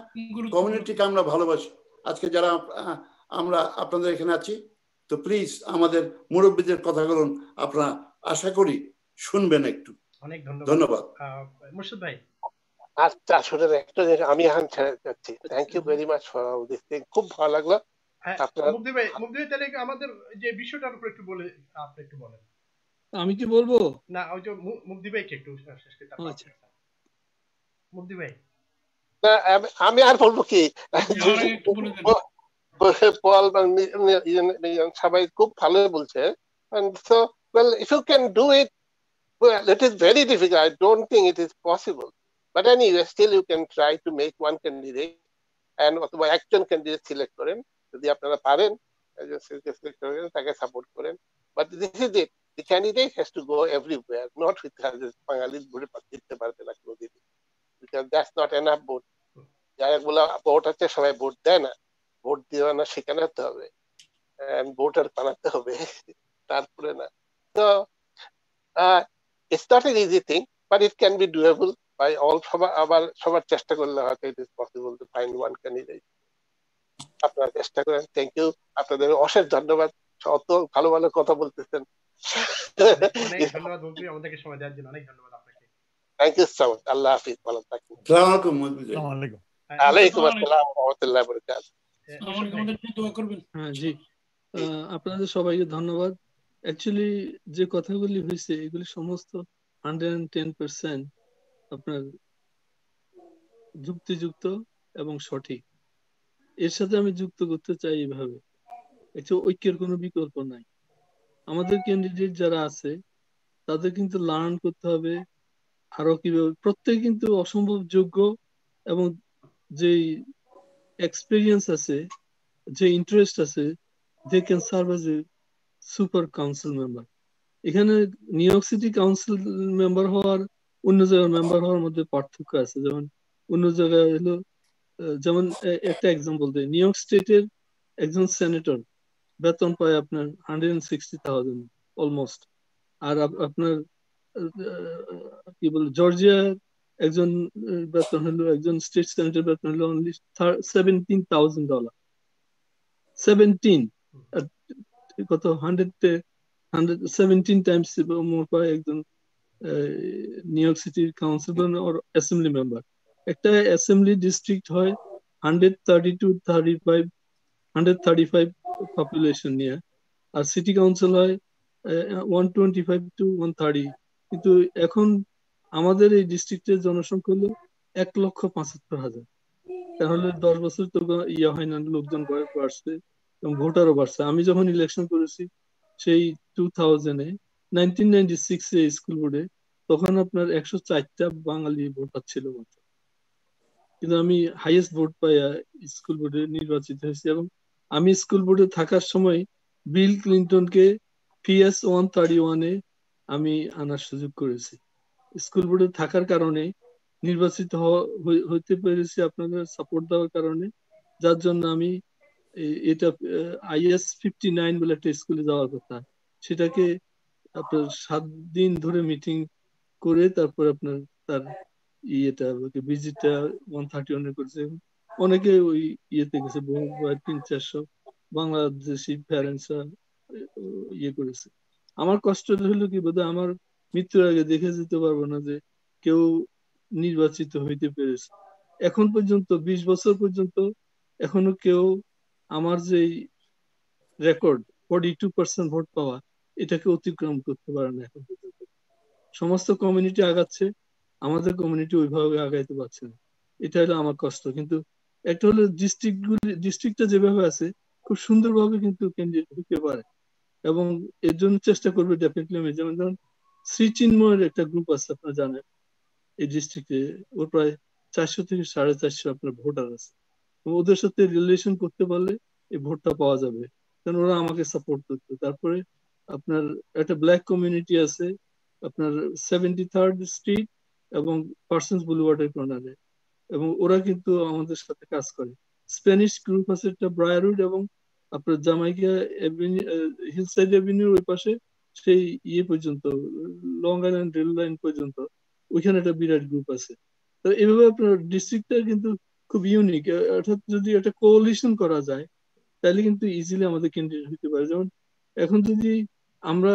কমিউনিটিকে আমরা ভালোবাসি আজকে যারা আমরা আপনাদের এখানে আছি তো প্লিজ আমাদের মুরব্বীদের কথাগুলো আপনারা আশা করি শুনবেন একটু অনেক ধন্যবাদ মুর্শিদ ভাই আচ্ছা একটা আমি ছেড়ে যাচ্ছি thank you very much for all this thing খুব ভালো লাগলো হ্যাঁ, আমাদের যে বিষয়টার উপর একটু বলে আপনি একটু বলেন আমি কি বলবো না ওই যে মুক্তি একটু শেষ করতে আচ্ছা মুক্তি ভাই আমি আর বলবো কি Paul Sabai And so, well, if you can do it, well, it is very difficult. I don't think it is possible. But anyway, still you can try to make one candidate and one action candidate select for him. যদি আপনারা পারেন তাকে support But this is it. The candidate has to go everywhere, not not with Bengali ঘুরে দিতে পারবে না কোনো দিন দ্যাটস নট এনাফ ভোট যারা বলে ভোট আছে সবাই ভোট দেয় না ভোট দিওয়ানা শেখানাতে হবে ভোটার বানাতে হবে তারপরে না তো it's not an easy thing but it can be doable by all সবার আবার সবার চেষ্টা করলে হয়তো it is possible to find one candidate আপনারা চেষ্টা করেন থ্যাংক ইউ আপনাদের অশেষ ধন্যবাদ অত ভালো ভালো কথা বলতেছেন আল্লাহ হাফিজ ভালো থাকুন আসসালামু আসসালাম ওয়া হ্যাঁ, হ্যাঁ, আপনাদের সবাইকে ধন্যবাদ অ্যাকচুয়ালি যে কথাগুলি হয়েছে এগুলি সমস্ত হান্ড্রেড পার্সেন্ট আপনার যুক্তিযুক্ত এবং সঠিক এর সাথে আমি যুক্ত করতে চাই এভাবে ঐক্যের কোনো বিকল্প নাই আমাদের ক্যান্ডিডেট যারা আছে তাদের কিন্তু লার্ন করতে হবে আরো কিভাবে প্রত্যেক কিন্তু অসম্ভব যোগ্য এবং যে experience আছে যে ইন্টারেস্ট আছে they can serve as a super council member এখানে New York City council member হওয়ার অন্য জায়গার মেম্বার হওয়ার মধ্যে পার্থক্য আছে যেমন অন্য জায়গায় হলো যেমন একটা এক্সাম্পল দেয় নিউ ইয়র্ক স্টেটের একজন সেনেটর বেতন পায় আপনার হান্ড্রেড সিক্সটি থাউজেন্ড অলমোস্ট আর আপনার কি বলে জর্জিয়া একজন বেতন হলো একজন স্টেট সেনেটর বেতন হলো only seventeen thousand dollar seventeen কত hundred hundred seventeen times more পায় একজন নিউ ইয়র্ক সিটির কাউন্সিলর ওর অ্যাসেম্বলি মেম্বার একটা অ্যাসেম্বলি ডিস্ট্রিক্ট হয় hundred thirty two thirty five hundred thirty five population নিয়ে আর সিটি কাউন্সিল হয় one twenty five two one thirty কিন্তু এখন আমাদের এই ডিস্ট্রিক্টের জনসংখ্যা হলো এক লক্ষ পঁচাত্তর হাজার তাহলে দশ বছর তো ইয়া হয় না লোকজন বয়স বাড়ছে এবং ভোটারও বাড়ছে আমি যখন ইলেকশন করেছি সেই টু থাউজেন্ডে নাইনটিন নাইনটি সিক্সে স্কুল বোর্ডে তখন আপনার একশো চারটা বাঙালি ভোটার ছিল মাত্র কিন্তু আমি হাইয়েস্ট ভোট পাইয়া স্কুল বোর্ডে নির্বাচিত হয়েছি এবং আমি স্কুল বোর্ডে থাকার সময় বিল ক্লিন্টনকে পিএস ওয়ান থার্টি ওয়ানে আমি আনার সুযোগ করেছি স্কুল বোর্ডে থাকার কারণে নির্বাচিত হইতে পেরেছি আপনাদের সাপোর্ট দেওয়ার কারণে যার জন্য আমি এটা আইএস ফিফটি নাইন বলে একটা স্কুলে যাওয়ার কথা সেটাকে আপনার সাত দিন ধরে মিটিং করে তারপর আপনার তার ইয়েটা ভিজিটটা ওয়ান থার্টি ওয়ান করেছে অনেকে ওই ইয়েতে গেছে তিন চারশো বাংলাদেশি প্যারেন্টসরা ইয়ে করেছে আমার কষ্ট হলো কি বোধহয় আমার মৃত্যুর আগে দেখে যেতে পারবো না যে কেউ নির্বাচিত হইতে পেরেছে এখন পর্যন্ত বিশ বছর পর্যন্ত এখনো কেউ আমার যে record forty two percent vote পাওয়া এটাকে অতিক্রম করতে পারে না এখন পর্যন্ত সমস্ত কমিউনিটি আগাচ্ছে আমাদের কমিউনিটি ওইভাবে আগাইতে পারছে না এটা হলো আমার কষ্ট কিন্তু একটা হলো ডিস্ট্রিক্ট গুলি ডিস্ট্রিক্টটা যেভাবে আছে খুব সুন্দরভাবে কিন্তু ক্যান্ডিডেট হতে পারে এবং এর জন্য চেষ্টা করবে ডেফিনেটলি আমি যেমন ধরুন শ্রী চিন্ময়ের একটা গ্রুপ আছে আপনারা জানেন এই ডিস্ট্রিক্টে ওর প্রায় চারশো থেকে সাড়ে চারশো আপনার ভোটার আছে ওদের সাথে রিলেশন করতে পারলে এই ভোটটা পাওয়া যাবে কারণ ওরা আমাকে সাপোর্ট করতো তারপরে আপনার একটা ব্ল্যাক কমিউনিটি আছে আপনার সেভেন্টি থার্ড স্ট্রিট এবং পার্সন্স বুলুয়ার্ডের কর্নারে এবং ওরা কিন্তু আমাদের সাথে কাজ করে স্প্যানিশ গ্রুপ আছে একটা ব্রায়ারউড এবং আপনার জামাইকা হিলসাইড এভিনিউর ওই পাশে সেই ইয়ে পর্যন্ত লং আইল্যান্ড রেল লাইন পর্যন্ত ওইখানে একটা বিরাট গ্রুপ আছে তো এইভাবে আপনার ডিস্ট্রিক্টটা কিন্তু খুব ইউনিক অর্থাৎ যদি একটা কোয়ালিশন করা যায় তাহলে কিন্তু ইজিলি আমাদের ক্যান্ডিডেট হতে পারে যেমন এখন যদি আমরা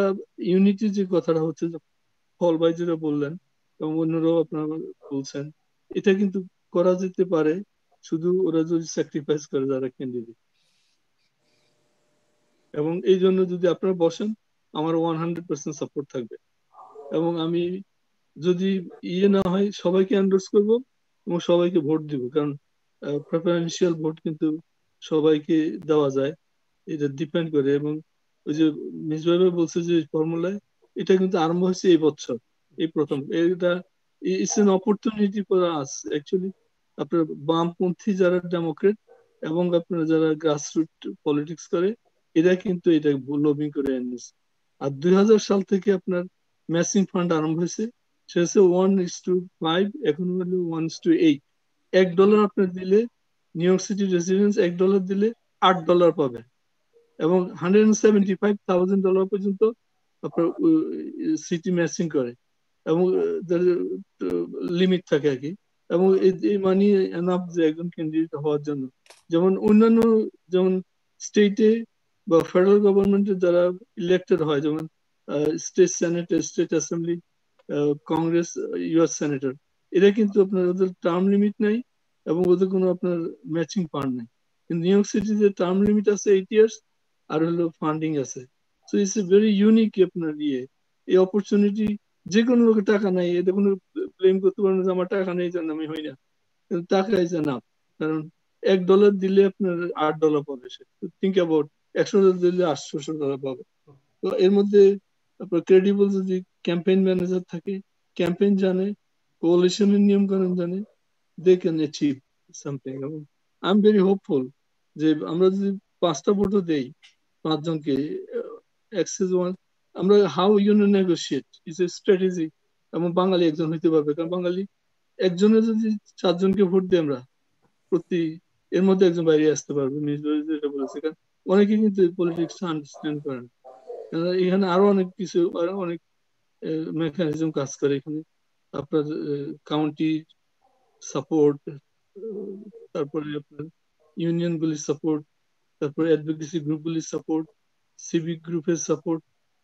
ইউনিটি যে কথাটা হচ্ছে ফল যেটা বললেন এবং অন্যরাও আপনারা বলছেন এটা কিন্তু করা যেতে পারে শুধু ওরা যদি স্যাক্রিফাইস করে যারা ক্যান্ডিডেট এবং এই জন্য যদি আপনারা বসেন আমার ওয়ান হান্ড্রেড পার্সেন্ট সাপোর্ট থাকবে এবং আমি যদি ইয়ে না হয় সবাইকে অ্যান্ডোর্স করব এবং সবাইকে ভোট দিব কারণ প্রেফারেন্সিয়াল ভোট কিন্তু সবাইকে দেওয়া যায় এটা ডিপেন্ড করে এবং ওই যে মিসবাইবে বলছে যে ফর্মুলায় এটা কিন্তু আরম্ভ হয়েছে এই বছর এই প্রথম এটা it's an opportunity for us actually আপনার বামপন্থী যারা ডেমোক্রেট এবং আপনারা যারা গ্রাসরুট পলিটিক্স করে এরা কিন্তু এটা লবিং করে এনেছে আর দুই সাল থেকে আপনার ম্যাচিং ফান্ড আরম্ভ হয়েছে সে হচ্ছে ওয়ান ইস টু ফাইভ এখন হলো ওয়ান ইস টু এইট এক ডলার আপনার দিলে নিউ ইয়র্ক সিটি রেসিডেন্স এক ডলার দিলে আট ডলার পাবেন এবং hundred seventy five thousand dollar পর্যন্ত আপনার সিটি ম্যাচিং করে এবং লিমিট থাকে আর কি এবং এই মানি এনাফ যে একজন ক্যান্ডিডেট হওয়ার জন্য যেমন অন্যান্য যেমন স্টেটে বা ফেডারেল গভর্নমেন্টের যারা ইলেক্টেড হয় যেমন state senate state assembly congress US senator এরা কিন্তু আপনার ওদের টার্ম লিমিট নাই এবং ওদের কোনো আপনার ম্যাচিং ফান্ড নাই কিন্তু নিউ ইয়র্ক সিটিতে টার্ম লিমিট আছে এইট ইয়ার্স আর হলো ফান্ডিং আছে so it's a very unique আপনার ইয়ে এই অপরচুনিটি যে কোনো লোকের টাকা নাই এটা কোনো ক্লেম করতে পারেন যে আমার টাকা নেই জান আমি হই না কিন্তু টাকা ইজ না কারণ এক ডলার দিলে আপনার আট ডলার পাবে সে থিঙ্ক অ্যাবাউট একশো জন দিলে আটশো জন তারা পাবে তো এর মধ্যে আপনার ক্রেডিবল যদি ক্যাম্পেইন ম্যানেজার থাকে ক্যাম্পেইন জানে কোয়ালিশনের নিয়ম কানুন জানে দে ক্যান অ্যাচিভ সামথিং এবং আই এম ভেরি হোপফুল যে আমরা যদি পাঁচটা ভোটও দেই পাঁচজনকে অ্যাক্সেস ওয়ান আমরা how union negotiate is a strategy এবং বাঙালি একজন হইতে পারবে কারণ বাঙালি একজনে যদি চারজনকে ভোট দিই আমরা প্রতি এর মধ্যে একজন বাইরে আসতে পারবে যেটা বলেছে কারণ অনেকে কিন্তু পলিটিক্স আন্ডারস্ট্যান্ড করেন এখানে আরো অনেক কিছু অনেক মেকানিজম কাজ করে এখানে আপনার কাউন্টি সাপোর্ট তারপরে আপনার ইউনিয়ন গুলির সাপোর্ট তারপরে অ্যাডভোকেসি গ্রুপ গুলির সাপোর্ট সিভিক গ্রুপের সাপোর্ট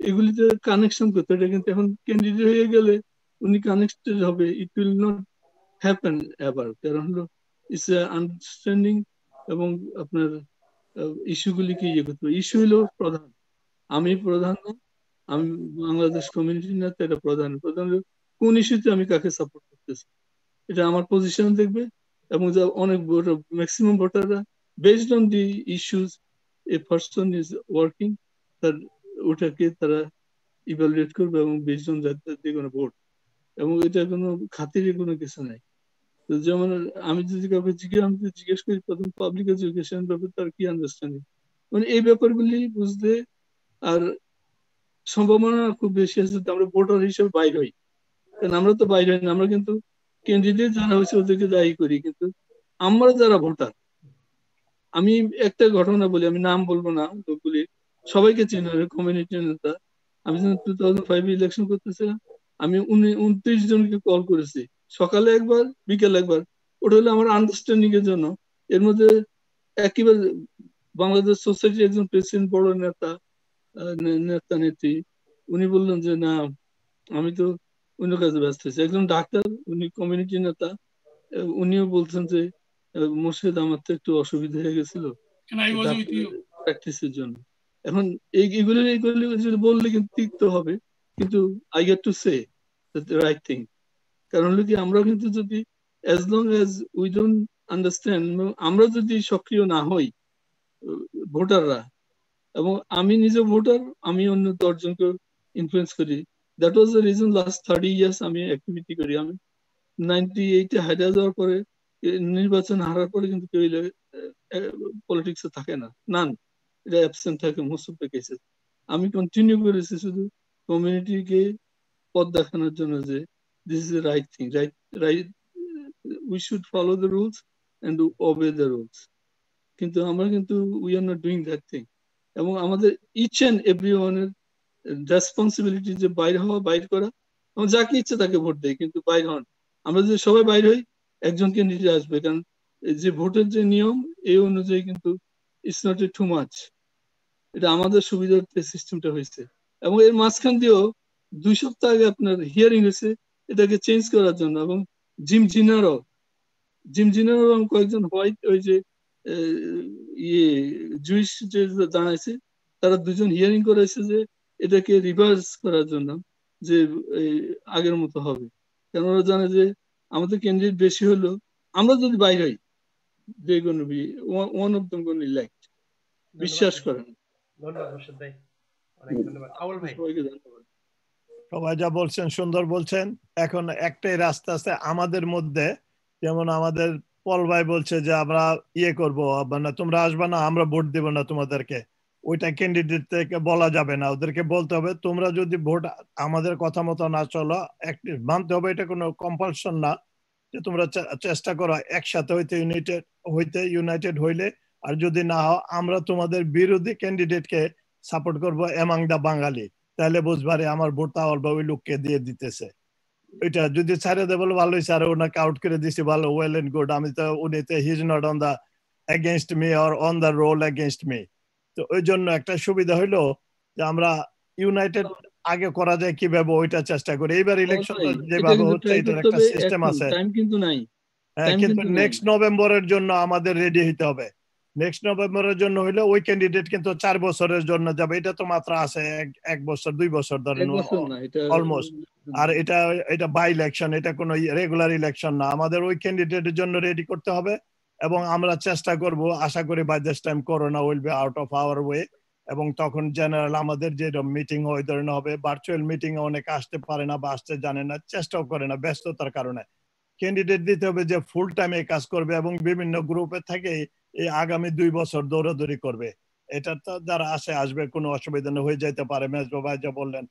এগুলিতে কানেকশন করতে এটা কিন্তু এখন ক্যান্ডিডেট হয়ে গেলে উনি কানেক্টেড হবে it will not happen ever কারণ হলো ইটস আন্ডারস্ট্যান্ডিং এবং আপনার ইস্যুগুলিকে ইয়ে করতে ইস্যু হলো প্রধান আমি প্রধান না আমি বাংলাদেশ কমিউনিটি না তো এটা প্রধান প্রধান কোন ইস্যুতে আমি কাকে সাপোর্ট করতেছি এটা আমার পজিশন দেখবে এবং যা অনেক ম্যাক্সিমাম ভোটাররা based on the issues a person is working তার ওটাকে তারা ইভ্যালুয়েট করবে এবং বেসড অন যাদের কোনো ভোট এবং এটা কোনো খাতিরের কোনো কিছু নাই যেমন আমি যদি কাউকে জিজ্ঞেস আমি যদি জিজ্ঞেস করি প্রথম পাবলিক এডুকেশন ব্যাপারে তার কি আন্ডারস্ট্যান্ডিং মানে এই ব্যাপারগুলি বুঝতে আর সম্ভাবনা খুব বেশি আছে আমরা ভোটার হিসেবে বাইর হই কারণ আমরা তো বাইর হই না আমরা কিন্তু ক্যান্ডিডেট যারা হয়েছে ওদেরকে দায়ী করি কিন্তু আমরা যারা ভোটার আমি একটা ঘটনা বলি আমি নাম বলবো না লোকগুলি সবাইকে চেনে কমিউনিটি নেতা আমি যখন টু থাউজেন্ড ফাইভে ইলেকশন করতেছিলাম আমি উনত্রিশ জনকে কল করেছি সকালে একবার বিকেলে একবার ওটা হলো আমার আন্ডারস্ট্যান্ডিং এর জন্য এর মধ্যে একইবার বাংলাদেশ সোসাইটি একজন প্রেসিডেন্ট বড় নেতা নেতা নেত্রী উনি বললেন যে না আমি তো অন্য কাজে ব্যস্ত হয়েছি একজন ডাক্তার উনি কমিউনিটি নেতা উনিও বলছেন যে মোর্শেদ আমার তো একটু অসুবিধা হয়ে গেছিল প্র্যাকটিসের জন্য এখন এইগুলো এইগুলো বললে কিন্তু তিক্ত হবে কিন্তু I get to say right thing কারণ হলো কি আমরা কিন্তু যদি as long as we don't understand আমরা যদি সক্রিয় না হই ভোটাররা এবং আমি নিজে ভোটার আমি অন্য দশজনকে ইনফ্লুয়েন্স করি that was the reason last thirty years আমি অ্যাক্টিভিটি করি আমি নাইনটি এইটে হাইডা যাওয়ার পরে নির্বাচন হারার পরে কিন্তু কেউ পলিটিক্সে থাকে না নান এটা অ্যাবসেন্ট থাকে মোস্ট অফ দ্য কেসেস আমি কন্টিনিউ করেছি শুধু কমিউনিটিকে পথ দেখানোর জন্য যে this is the right thing right right we should follow the rules and do, obey the rules কিন্তু আমরা কিন্তু we are not doing that thing এবং আমাদের ইচ অ্যান্ড এভরি ওয়ানের রেসপন্সিবিলিটি যে বাইরে হওয়া বাইর করা এবং যাকে ইচ্ছে তাকে ভোট দেয় কিন্তু বাইর হন আমরা যদি সবাই বাইর হই একজনকে নিজে আসবে কারণ যে ভোটের যে নিয়ম এই অনুযায়ী কিন্তু it's not a too much এটা আমাদের সুবিধার্থে সিস্টেমটা হয়েছে এবং এর মাঝখান দিয়েও দুই সপ্তাহ আগে আপনার হিয়ারিং হয়েছে এটাকে চেঞ্জ করার জন্য এবং জিম জিনারও জিম জিনারও এবং কয়েকজন হোয়াইট ওই যে ইয়ে জুইশ যে দাঁড়াইছে তারা দুজন হিয়ারিং করেছে যে এটাকে রিভার্স করার জন্য যে আগের মতো হবে কেন ওরা জানে যে আমাদের ক্যান্ডিডেট বেশি হলো আমরা যদি বাইর হই they gonna be one of them gonna elect বিশ্বাস করেন ধন্যবাদ ভাই অনেক ধন্যবাদ আউল ভাই ধন্যবাদ সবাই যা বলছেন সুন্দর বলছেন এখন একটাই রাস্তা আছে আমাদের মধ্যে যেমন আমাদের পল ভাই বলছে যে আমরা ইয়ে করবো মানে তোমরা আসবে না আমরা ভোট দিব না তোমাদেরকে ওইটা ক্যান্ডিডেট থেকে বলা যাবে না ওদেরকে বলতে হবে তোমরা যদি ভোট আমাদের কথা মতো না চলো মানতে হবে এটা কোনো কম্পালশন না যে তোমরা চেষ্টা করো একসাথে হইতে ইউনাইটেড হইতে ইউনাইটেড হইলে আর যদি না হও আমরা তোমাদের বিরোধী ক্যান্ডিডেটকে সাপোর্ট করব এমাং দা বাঙালি তাহলে বুঝবারে আমার ভোটটা অল্প ওই লোককে দিয়ে দিতেছে এটা যদি ছাড়ে দেবো বলে ভালো ওনাকে আউট করে দিছি ভালো ওয়েল এন্ড গুড আমি তো উনি তো he's not on the against me or on the role against me তো ওই জন্য একটা সুবিধা হইলো যে আমরা ইউনাইটেড আগে করা যায় কিভাবে ওইটা চেষ্টা করি এইবার ইলেকশন যেভাবে হচ্ছে এটার একটা সিস্টেম আছে টাইম কিন্তু নাই হ্যাঁ কিন্তু নেক্সট নভেম্বরের জন্য আমাদের রেডি হতে হবে নেক্সট নভেম্বরের জন্য হইলে ওই ক্যান্ডিডেট কিন্তু চার বছরের জন্য যাবে এটা তো মাত্র আছে এক বছর দুই বছর ধরে অলমোস্ট আর এটা এটা বাই ইলেকশন এটা কোনো রেগুলার ইলেকশন না আমাদের ওই ক্যান্ডিডেটের জন্য রেডি করতে হবে এবং আমরা চেষ্টা করব আশা করি by this time corona will be out of our way এবং তখন জেনারেল আমাদের যে মিটিং ওই ধরনের হবে ভার্চুয়াল মিটিং অনেকে আসতে পারে না বা আসতে জানে না চেষ্টাও করে না ব্যস্ততার কারণে ক্যান্ডিডেট দিতে হবে যে ফুল টাইম এ কাজ করবে এবং বিভিন্ন গ্রুপে থেকে আগামী দুই বছর দৌড়াদৌড়ি করবে এটা তো যারা আসে আসবে কোনো অসুবিধা না হয়ে যাইতে পারে মেজবা যা বললেন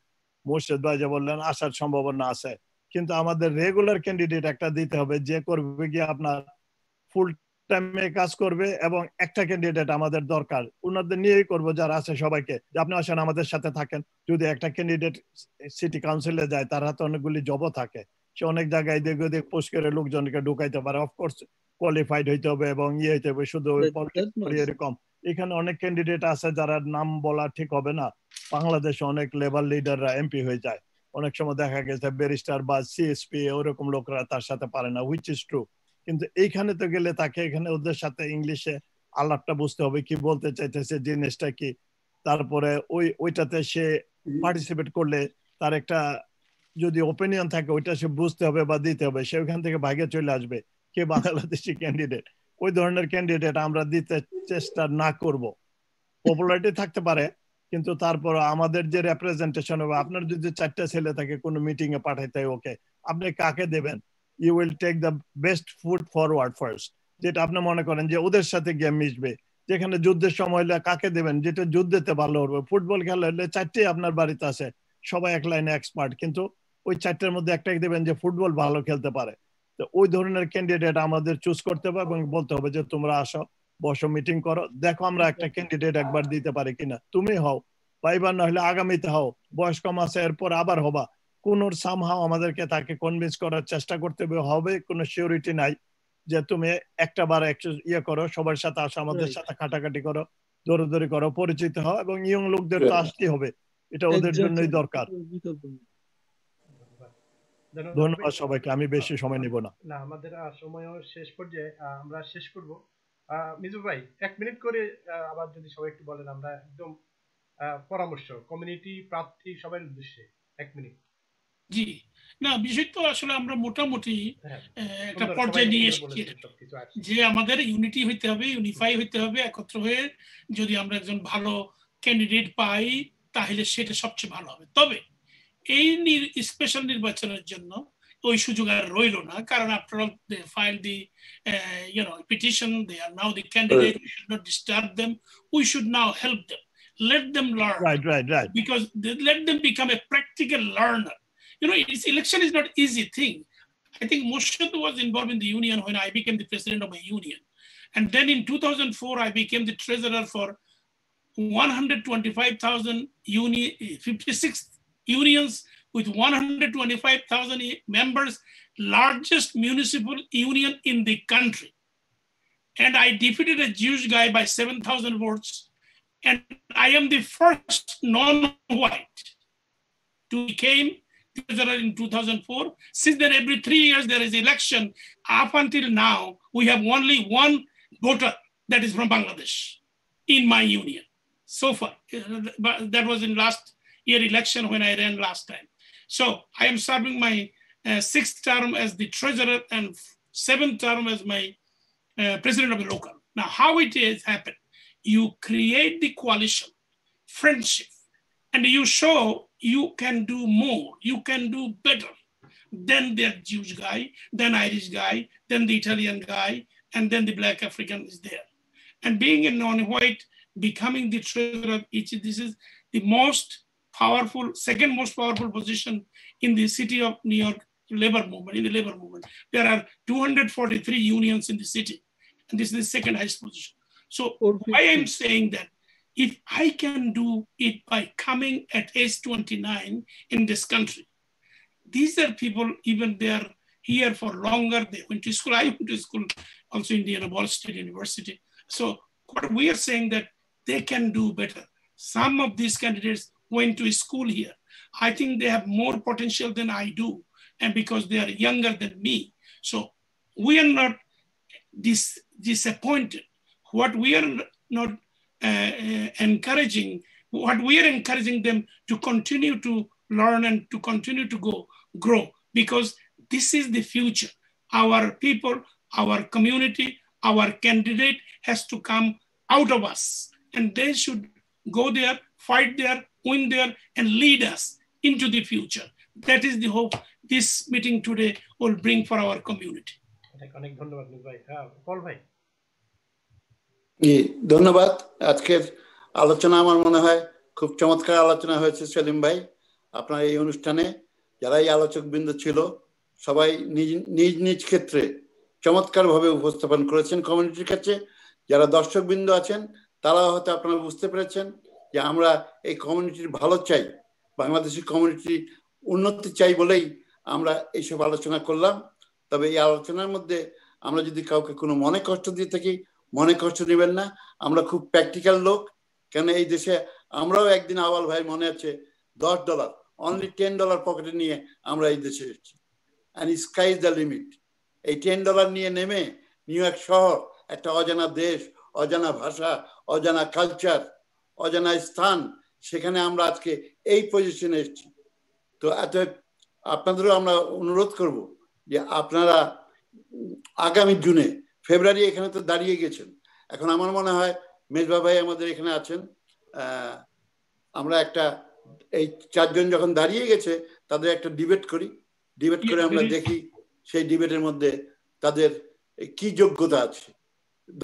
ভাই যা বললেন আসার সম্ভাবনা আছে কিন্তু আমাদের রেগুলার ক্যান্ডিডেট একটা দিতে হবে যে করবে গিয়ে আপনার ফুল টাইমে কাজ করবে এবং একটা ক্যান্ডিডেট আমাদের দরকার ওনাদের নিয়েই করবো যারা আছে সবাইকে যে আপনি আসেন আমাদের সাথে থাকেন যদি একটা ক্যান্ডিডেট সিটি কাউন্সিলে যায় তার হাতে অনেকগুলি জব থাকে সে অনেক জায়গায় দেখবে দেখ পোস্ট করে লোকজনকে ঢুকাইতে পারে অফকোর্স কোয়ালিফাইড হইতে হবে এবং ইয়ে হইতে হবে শুধু এরকম এখানে অনেক ক্যান্ডিডেট আছে যারা নাম বলা ঠিক হবে না বাংলাদেশে অনেক লেবার লিডাররা এমপি হয়ে যায় অনেক সময় দেখা গেছে ব্যারিস্টার বা সিএসপি ওরকম লোকরা তার সাথে পারে না হুইচ ইজ ট্রু কিন্তু এইখানে তো গেলে তাকে এখানে ওদের সাথে ইংলিশে আলাপটা বুঝতে হবে কি বলতে চাইতেছে জিনিসটা কি তারপরে ওই ওইটাতে সে পার্টিসিপেট করলে তার একটা যদি ওপিনিয়ন থাকে ওইটা সে বুঝতে হবে বা দিতে হবে সে ওইখান থেকে ভাগে চলে আসবে কে বাংলাদেশি ক্যান্ডিডেট ওই ধরনের ক্যান্ডিডেট আমরা দিতে চেষ্টা না করব পপুলারিটি থাকতে পারে কিন্তু তারপর আমাদের যে রেপ্রেজেন্টেশন হবে আপনার যদি চারটা ছেলে থাকে কোনো মিটিং এ পাঠাইতে ওকে আপনি কাকে দেবেন you will take the best food forward first যেটা আপনি মনে করেন যে ওদের সাথে গেম মিশবে যেখানে যুদ্ধের সময় হলে কাকে দেবেন যেটা যুদ্ধেতে ভালো হবে ফুটবল খেলা হলে চারটে আপনার বাড়িতে আছে সবাই এক লাইনে এক্সপার্ট কিন্তু ওই চারটের মধ্যে একটাই দেবেন যে ফুটবল ভালো খেলতে পারে ওই ধরনের ক্যান্ডিডেট আমাদের চুজ করতে হবে এবং বলতে হবে যে তোমরা আসো বসো মিটিং করো দেখো আমরা একটা ক্যান্ডিডেট একবার দিতে পারি কিনা তুমি হও পাইবার না হলে আগামীতে হও বয়স কম আছে এরপর আবার হবা কোন সামহাও আমাদেরকে তাকে কনভিন্স করার চেষ্টা করতে হবে হবে কোনো সিওরিটি নাই যে তুমি একটা বার একটু ইয়ে করো সবার সাথে আসো আমাদের সাথে কাটাকাটি করো দৌড়াদৌড়ি করো পরিচিত হও এবং ইয়ং লোকদের তো আসতে হবে এটা ওদের জন্যই দরকার ধন্যবাদ সবাইকে আমি বেশি সময় নিব না না আমাদের সময় শেষ পর্যায়ে আমরা শেষ করব মিজু ভাই এক মিনিট করে আবার যদি সবাই একটু বলেন আমরা একদম পরামর্শ কমিউনিটি প্রাপ্তি সবার উদ্দেশ্যে এক মিনিট জি না বিষয় তো আসলে আমরা মোটামুটি হ্যাঁ, একটা পর্যায়ে নিয়ে এসেছি যে আমাদের ইউনিটি হইতে হবে ইউনিফাই হইতে হবে একত্র হয়ে যদি আমরা একজন ভালো ক্যান্ডিডেট পাই তাহলে সেটা সবচেয়ে ভালো হবে তবে এই স্পেশাল নির্বাচনের জন্য ওই সুযোগ আর রইল না কারণ after all they file the you know petition they are now the candidate we should not disturb them we should now help them let them learn right right right because let them become a practical learner you know it's election is not easy thing I think Morshed was involve in the union when I became the president of my union And then in 2004, I became the treasurer for 125,000 uni, 56 unions with 125,000 members, largest municipal union in the country. And I defeated a Jewish guy by 7,000 votes. And I am the first non-white to become president in 2004. Since then, every three years, there is election. Up until now, we have only one voter that is from Bangladesh in my union so far. Uh, that was in last year election when I ran last time. So I am serving my uh, sixth term as the treasurer and seventh term as my uh, president of the local. Now, how it is happened? You create the coalition, friendship, and you show you can do more, you can do better than the Jewish guy, than Irish guy, than the Italian guy, and then the black African is there. And being a non-white, becoming the treasurer of each, this is the most powerful, second most powerful position in the city of New York labor movement, in the labor movement. There are 243 unions in the city. And this is the second highest position. So why I'm saying that if I can do it by coming at age 29 in this country, these are people, even they are here for longer, they went to school. I went to school also Indiana Ball State University. So what we are saying that they can do better. Some of these candidates went to school here. I think they have more potential than I do, and because they are younger than me. So we are not dis- disappointed. What we are not uh, uh, encouraging, what we are encouraging them to continue to learn and to continue to go grow, because this is the future. Our people, our community, our candidate has to come out of us, and they should go there, fight there, win there and lead us into the future. That is the hope this meeting today will bring for our community. অনেক হ্যাঁ, ধন্যবাদ আজকের আলোচনা আমার মনে হয় খুব চমৎকার আলোচনা হয়েছে সেলিম ভাই আপনার এই অনুষ্ঠানে যারা এই আলোচক বৃন্দ ছিল সবাই নিজ নিজ নিজ ক্ষেত্রে চমৎকারভাবে উপস্থাপন করেছেন কমিউনিটির কাছে যারা দর্শকবৃন্দ আছেন তারা হয়তো আপনারা বুঝতে পেরেছেন যে আমরা এই কমিউনিটির ভালো চাই বাংলাদেশি কমিউনিটি উন্নতি চাই বলেই আমরা এইসব আলোচনা করলাম তবে এই আলোচনার মধ্যে আমরা যদি কাউকে কোনো মনে কষ্ট দিয়ে থাকি মনে কষ্ট নেবেন না আমরা খুব প্র্যাকটিক্যাল লোক কেন এই দেশে আমরাও একদিন আওয়াল ভাই মনে আছে দশ ডলার অনলি টেন ডলার পকেটে নিয়ে আমরা এই দেশে এসেছি and sky is the limit এই টেন ডলার নিয়ে নেমে নিউ ইয়র্ক শহর একটা অজানা দেশ অজানা ভাষা অজানা কালচার অজানা স্থান সেখানে আমরা আজকে এই পজিশনে এসেছি তো এত আপনাদেরও আমরা অনুরোধ করব যে আপনারা আগামী জুনে ফেব্রুয়ারি এখানে তো দাঁড়িয়ে গেছেন এখন আমার মনে হয় মেজবা ভাই আমাদের এখানে আছেন আমরা একটা এই চারজন যখন দাঁড়িয়ে গেছে তাদের একটা ডিবেট করি ডিবেট করে আমরা দেখি সেই ডিবেটের মধ্যে তাদের কি যোগ্যতা আছে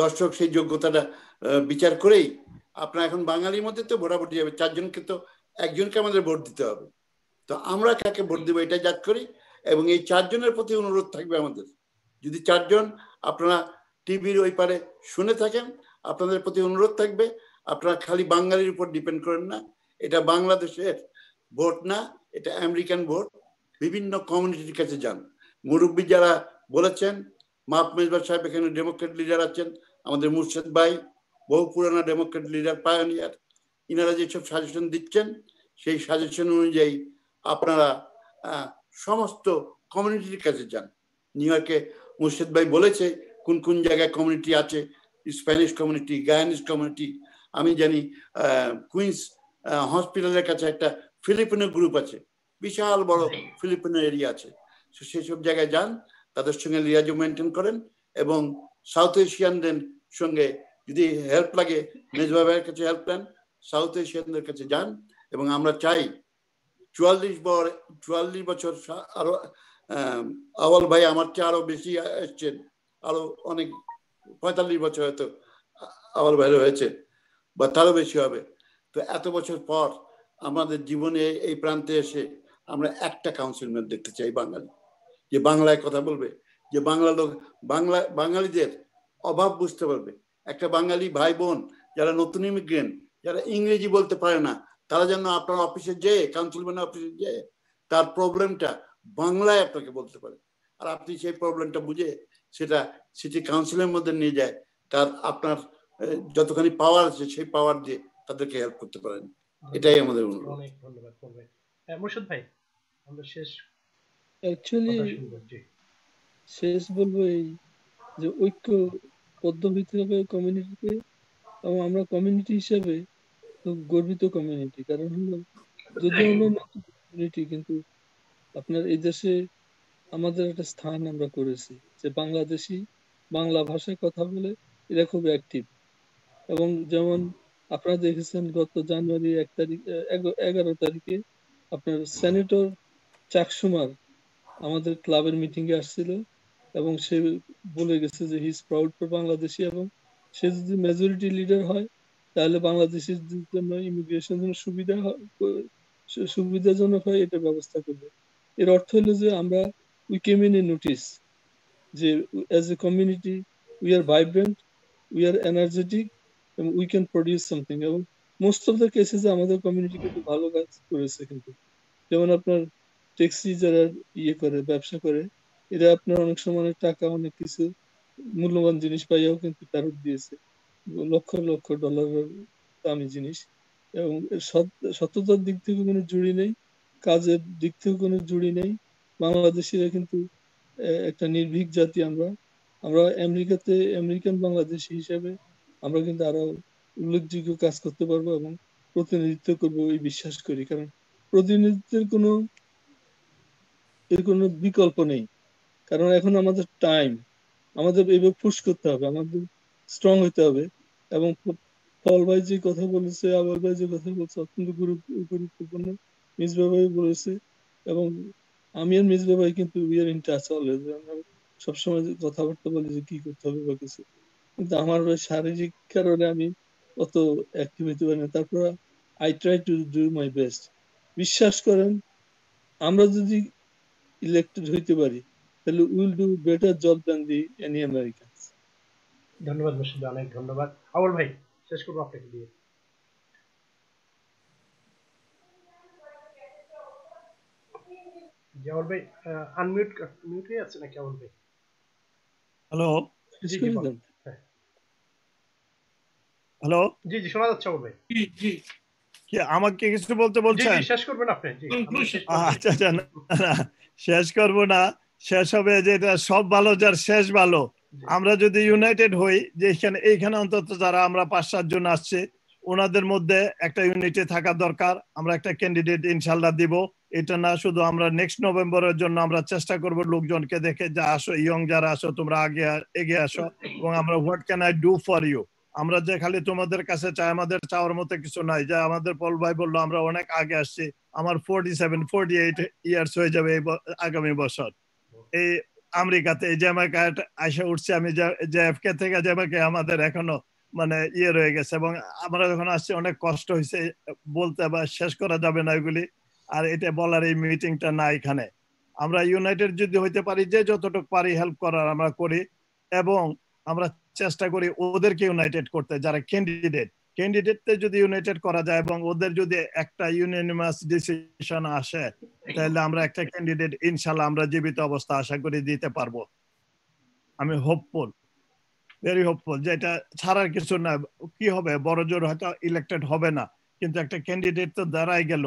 দর্শক সেই যোগ্যতাটা বিচার করেই আপনার এখন বাঙালির মধ্যে তো ভোটাভুটি যাবে চারজনকে তো একজনকে আমাদের ভোট দিতে হবে তো আমরা কাকে ভোট দেবো এটা যাক করি এবং এই চারজনের প্রতি অনুরোধ থাকবে আমাদের যদি চারজন আপনারা টিভির ওই পারে শুনে থাকেন আপনাদের প্রতি অনুরোধ থাকবে আপনারা খালি বাঙালির উপর ডিপেন্ড করেন না এটা বাংলাদেশের ভোট না এটা আমেরিকান ভোট বিভিন্ন কমিউনিটির কাছে যান মুরব্বী যারা বলেছেন মাহমেজবা সাহেব এখানে ডেমোক্রেট লিডার আছেন আমাদের মুর্শেদ ভাই বহু পুরানো ডেমোক্রেট লিডার পায়োনিয়ার ইনারা যেসব সাজেশন দিচ্ছেন সেই সাজেশন অনুযায়ী আপনারা সমস্ত কমিউনিটির কাছে যান নিউ ইয়র্কে মুর্শিদ ভাই বলেছে কোন কোন জায়গায় কমিউনিটি আছে স্প্যানিশ কমিউনিটি গায়ানিস কমিউনিটি আমি জানি কুইন্স হসপিটালের কাছে একটা ফিলিপিনো গ্রুপ আছে বিশাল বড় ফিলিপিনো এরিয়া আছে সেসব জায়গায় যান তাদের সঙ্গে লিয়াজো মেনটেন করেন এবং সাউথ এশিয়ানদের সঙ্গে যদি হেল্প লাগে মেজবা ভাইয়ের কাছে হেল্প নেন সাউথ এশিয়ানদের কাছে যান এবং আমরা চাই চুয়াল্লিশ বর চুয়াল্লিশ বছর আরো আওয়াল ভাই আমার চেয়ে আরো বেশি এসছেন আরো অনেক পঁয়তাল্লিশ বছর হয়তো আওয়াল ভাইয়ের হয়েছে বা তারও বেশি হবে তো এত বছর পর আমাদের জীবনে এই প্রান্তে এসে আমরা একটা কাউন্সিলম্যান দেখতে চাই বাঙালি যে বাংলায় কথা বলবে যে বাংলা লোক বাংলা বাঙালিদের অভাব বুঝতে পারবে একটা বাঙালি ভাই বোন যারা নতুন ইমিগ্রেন্ট যারা ইংরেজি বলতে পারে না তারা যেন আপনার অফিসে যেয়ে কাউন্সিলম্যান অফিসে যেয়ে তার প্রবলেমটা বাংলায় আপনাকে বলতে পারে আর আপনি সেই প্রবলেমটা বুঝে সেটা সিটি কাউন্সিলের মধ্যে নিয়ে যায় তার আপনার যতখানি পাওয়ার আছে সেই পাওয়ার দিয়ে তাদেরকে হেল্প করতে পারেন এটাই আমাদের অনুরোধ অনেক ধন্যবাদ মুর্শিদ ভাই আমরা শেষ অ্যাকচুয়ালি শেষ বলবো এই যে ঐক্য পদ্মভিত্তিকভাবে কমিউনিটিতে আমরা কমিউনিটি হিসেবে গর্বিত কমিউনিটি কারণ হলো যদিও হলো কমিউনিটি কিন্তু আপনার এই দেশে আমাদের একটা স্থান আমরা করেছি যে বাংলাদেশি বাংলা ভাষায় কথা বলে এরা খুব অ্যাক্টিভ এবং যেমন আপনারা দেখেছেন গত জানুয়ারি এক তারিখ এগারো তারিখে আপনার সেনেটর চাকসুমার আমাদের ক্লাবের মিটিংয়ে আসছিল এবং সে বলে গেছে যে হিজ প্রাউড ফর বাংলাদেশি এবং সে যদি মেজরিটি লিডার হয় তাহলে বাংলাদেশের জন্য ইমিগ্রেশন জন্য সুবিধা সুবিধাজনক হয় এটা ব্যবস্থা করবে এর অর্থ হলো যে আমরা we came in a notice যে as a community we are vibrant we are energetic এবং উই ক্যান প্রডিউস সামথিং এবং মোস্ট অফ দ্য কেসেস আমাদের কমিউনিটি কিন্তু ভালো কাজ করেছে কিন্তু যেমন আপনার ট্যাক্সি যারা ইয়ে করে ব্যবসা করে এরা আপনার অনেক সময় অনেক টাকা অনেক কিছু মূল্যবান জিনিস পাইয়াও কিন্তু ফেরত দিয়েছে লক্ষ লক্ষ ডলারের দামি জিনিস এবং সততার দিক থেকে কোনো জুড়ি নেই কাজের দিক থেকে কোনো জুড়ি নেই বাংলাদেশিরা কিন্তু একটা নির্ভীক জাতি আমরা আমরা আমেরিকাতে আমেরিকান বাংলাদেশি হিসাবে আমরা কিন্তু আরো উল্লেখযোগ্য কাজ করতে পারবো এবং প্রতিনিধিত্ব করব এই বিশ্বাস করি কারণ প্রতিনিধিত্বের কোনো এর কোনো বিকল্প নেই কারণ এখন আমাদের টাইম আমাদের এইভাবে পুশ করতে হবে আমাদের স্ট্রং হইতে হবে এবং পল ভাই যে কথা বলেছে আবার ভাই যে কথা বলছে অত্যন্ত গুরুত্বপূর্ণ মিস বাবাই বলেছে এবং আমি আর মিস বাবাই কিন্তু we are in touch always সবসময় কথাবার্তা বলি যে কি করতে হবে বা কিছু কিন্তু আমার শারীরিক কারণে আমি অত অ্যাক্টিভ হইতে পারি না তারপর I try to do my best বিশ্বাস করেন আমরা যদি ইলেক্টেড হইতে পারি তাহলে will do better job the any Americans ধন্যবাদ অনেক ধন্যবাদ আওয়াল ভাই শেষ করবো আপনাকে দিয়ে জাওয়াল ভাই আনমিউট আছে ভাই হ্যালো হ্যালো জি জি শোনা যাচ্ছে আওয়াল ভাই জি কি আমাকে কিছু বলতে বলছেন শেষ করবেন আপনি আচ্ছা আচ্ছা শেষ করবো না শেষ হবে যেটা সব ভালো যার শেষ ভালো আমরা যদি ইউনাইটেড হই যে এখানে এইখানে অন্তত যারা আমরা পাঁচ সাতজন আসছে ওনাদের মধ্যে একটা ইউনিটে থাকা দরকার আমরা একটা ক্যান্ডিডেট ইনশাল্লাহ দিব এটা না শুধু আমরা নেক্সট নভেম্বরের জন্য আমরা চেষ্টা করব লোকজনকে দেখে যা আসো ইয়ং যারা আসো তোমরা আগে এগিয়ে আসো এবং আমরা what can I do for you আমরা যে খালি তোমাদের কাছে চাই আমাদের চাওয়ার মতো কিছু নাই যা আমাদের পল ভাই বললো আমরা অনেক আগে আসছি আমার forty seven forty eight years হয়ে যাবে আগামী বছর এই আমেরিকাতে জ্যামাইকা আসে উঠছে আমি জেএফকে থেকে জ্যামাইকে আমাদের এখনো মানে ইয়ে রয়ে গেছে এবং আমরা যখন আসছি অনেক কষ্ট হয়েছে বলতে বা শেষ করা যাবে না এগুলি আর এটা বলার এই মিটিংটা না এখানে আমরা ইউনাইটেড যদি হইতে পারি যে যতটুকু পারি হেল্প করার আমরা করি এবং আমরা চেষ্টা করি ওদেরকে ইউনাইটেড করতে যারা ক্যান্ডিডেট ক্যান্ডিডেটদের যদি ইউনাইটেড করা যায় এবং ওদের যদি একটা ইউনানিমাস ডিসিশন আসে তাহলে আমরা একটা ক্যান্ডিডেট ইনশাল্লাহ আমরা জীবিত অবস্থা আশা করি দিতে পারবো আমি হোপফুল ভেরি হোপফুল যে এটা ছাড়ার কিছু না কি হবে বড় জোর হয়তো ইলেক্টেড হবে না কিন্তু একটা ক্যান্ডিডেট তো দাঁড়াই গেল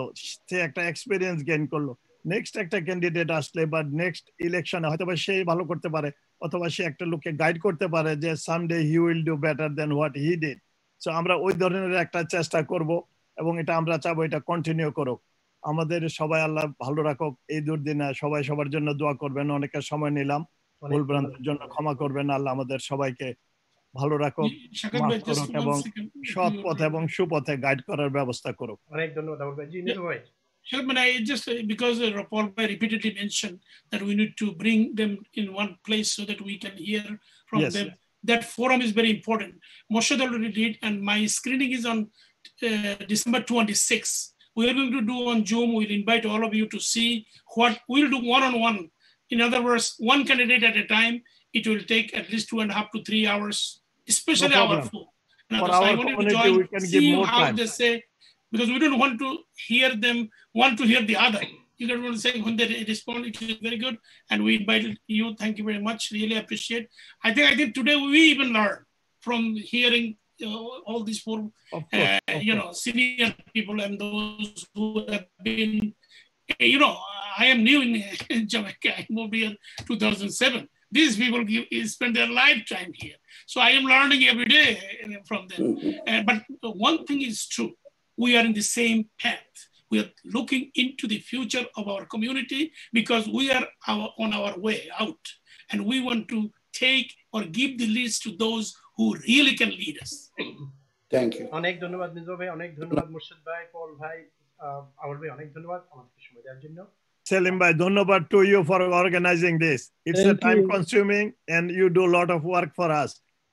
সে একটা এক্সপিরিয়েন্স গেইন করলো নেক্সট একটা ক্যান্ডিডেট আসলে বা নেক্সট ইলেকশনে হয়তো সে ভালো করতে পারে অথবা সে একটা লোককে গাইড করতে পারে যে someday he will do better than what he did তো আমরা ওই ধরনের একটা চেষ্টা করব এবং এটা আমরা চাবো এটা কন্টিনিউ করুক আমাদের সবাই আল্লাহ ভালো রাখুক এই দুর্দিনে সবাই সবার জন্য দোয়া করবেন অনেকের সময় নিলাম ভুল ভ্রান্তের জন্য ক্ষমা করবেন আল্লাহ আমাদের সবাইকে ভালো রাখুক এবং সৎ পথে এবং সুপথে গাইড করার ব্যবস্থা করুক অনেক ধন্যবাদ ভাই Sharman, I just uh, because uh, Paul Bhai repeatedly mentioned that we need to bring them in one place so that we can hear from yes. them that forum is very important. Moshe already did, and my screening is on uh, December 26th. We are going to do on Zoom. We'll invite all of you to see what we'll do one-on-one. In other words, one candidate at a time. It will take at least two and a half to three hours, especially no hour four. And For our I wanted to join, we can see give more how time. they say, because we don't want to hear them, want to hear the other you get what saying? When they respond, it is very good. And we invited you. Thank you very much. Really appreciate. I think I think today we even learn from hearing all these four, uh, you know, senior people and those who have been, eh, you know, I am new in, in Jamaica. I moved here 2007. These people give, eh, spend their lifetime here. So I am learning every day eh, from them. Uh, but one thing is true. We are in the same path we are looking into the future of our community because we are our, on our way out and we want to take or give the leads to those who really can lead us. Thank you. অনেক ধন্যবাদ মিজো ভাই অনেক ধন্যবাদ মুর্শিদ ভাই পল bhai, আমার bhai, অনেক ধন্যবাদ আমাদেরকে সময় দেওয়ার জন্য Selim bhai, ধন্যবাদ to you for organizing this. It's Thank a time you. consuming and you do a lot of work for us.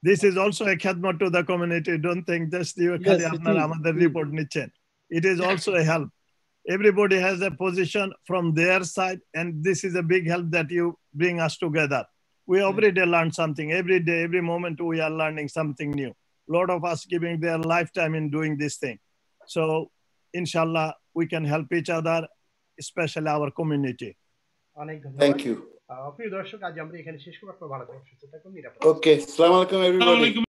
This is also a khadma to the community. Don't think just you yes, আপনারা আমাদের report It is also a help everybody has a position from their side and this is a big help that you bring us together we hmm. every day learn something every day every moment we are learning something new a lot of us giving their lifetime in doing this thing so inshallah we can help each other especially our community thank you uh, Okay.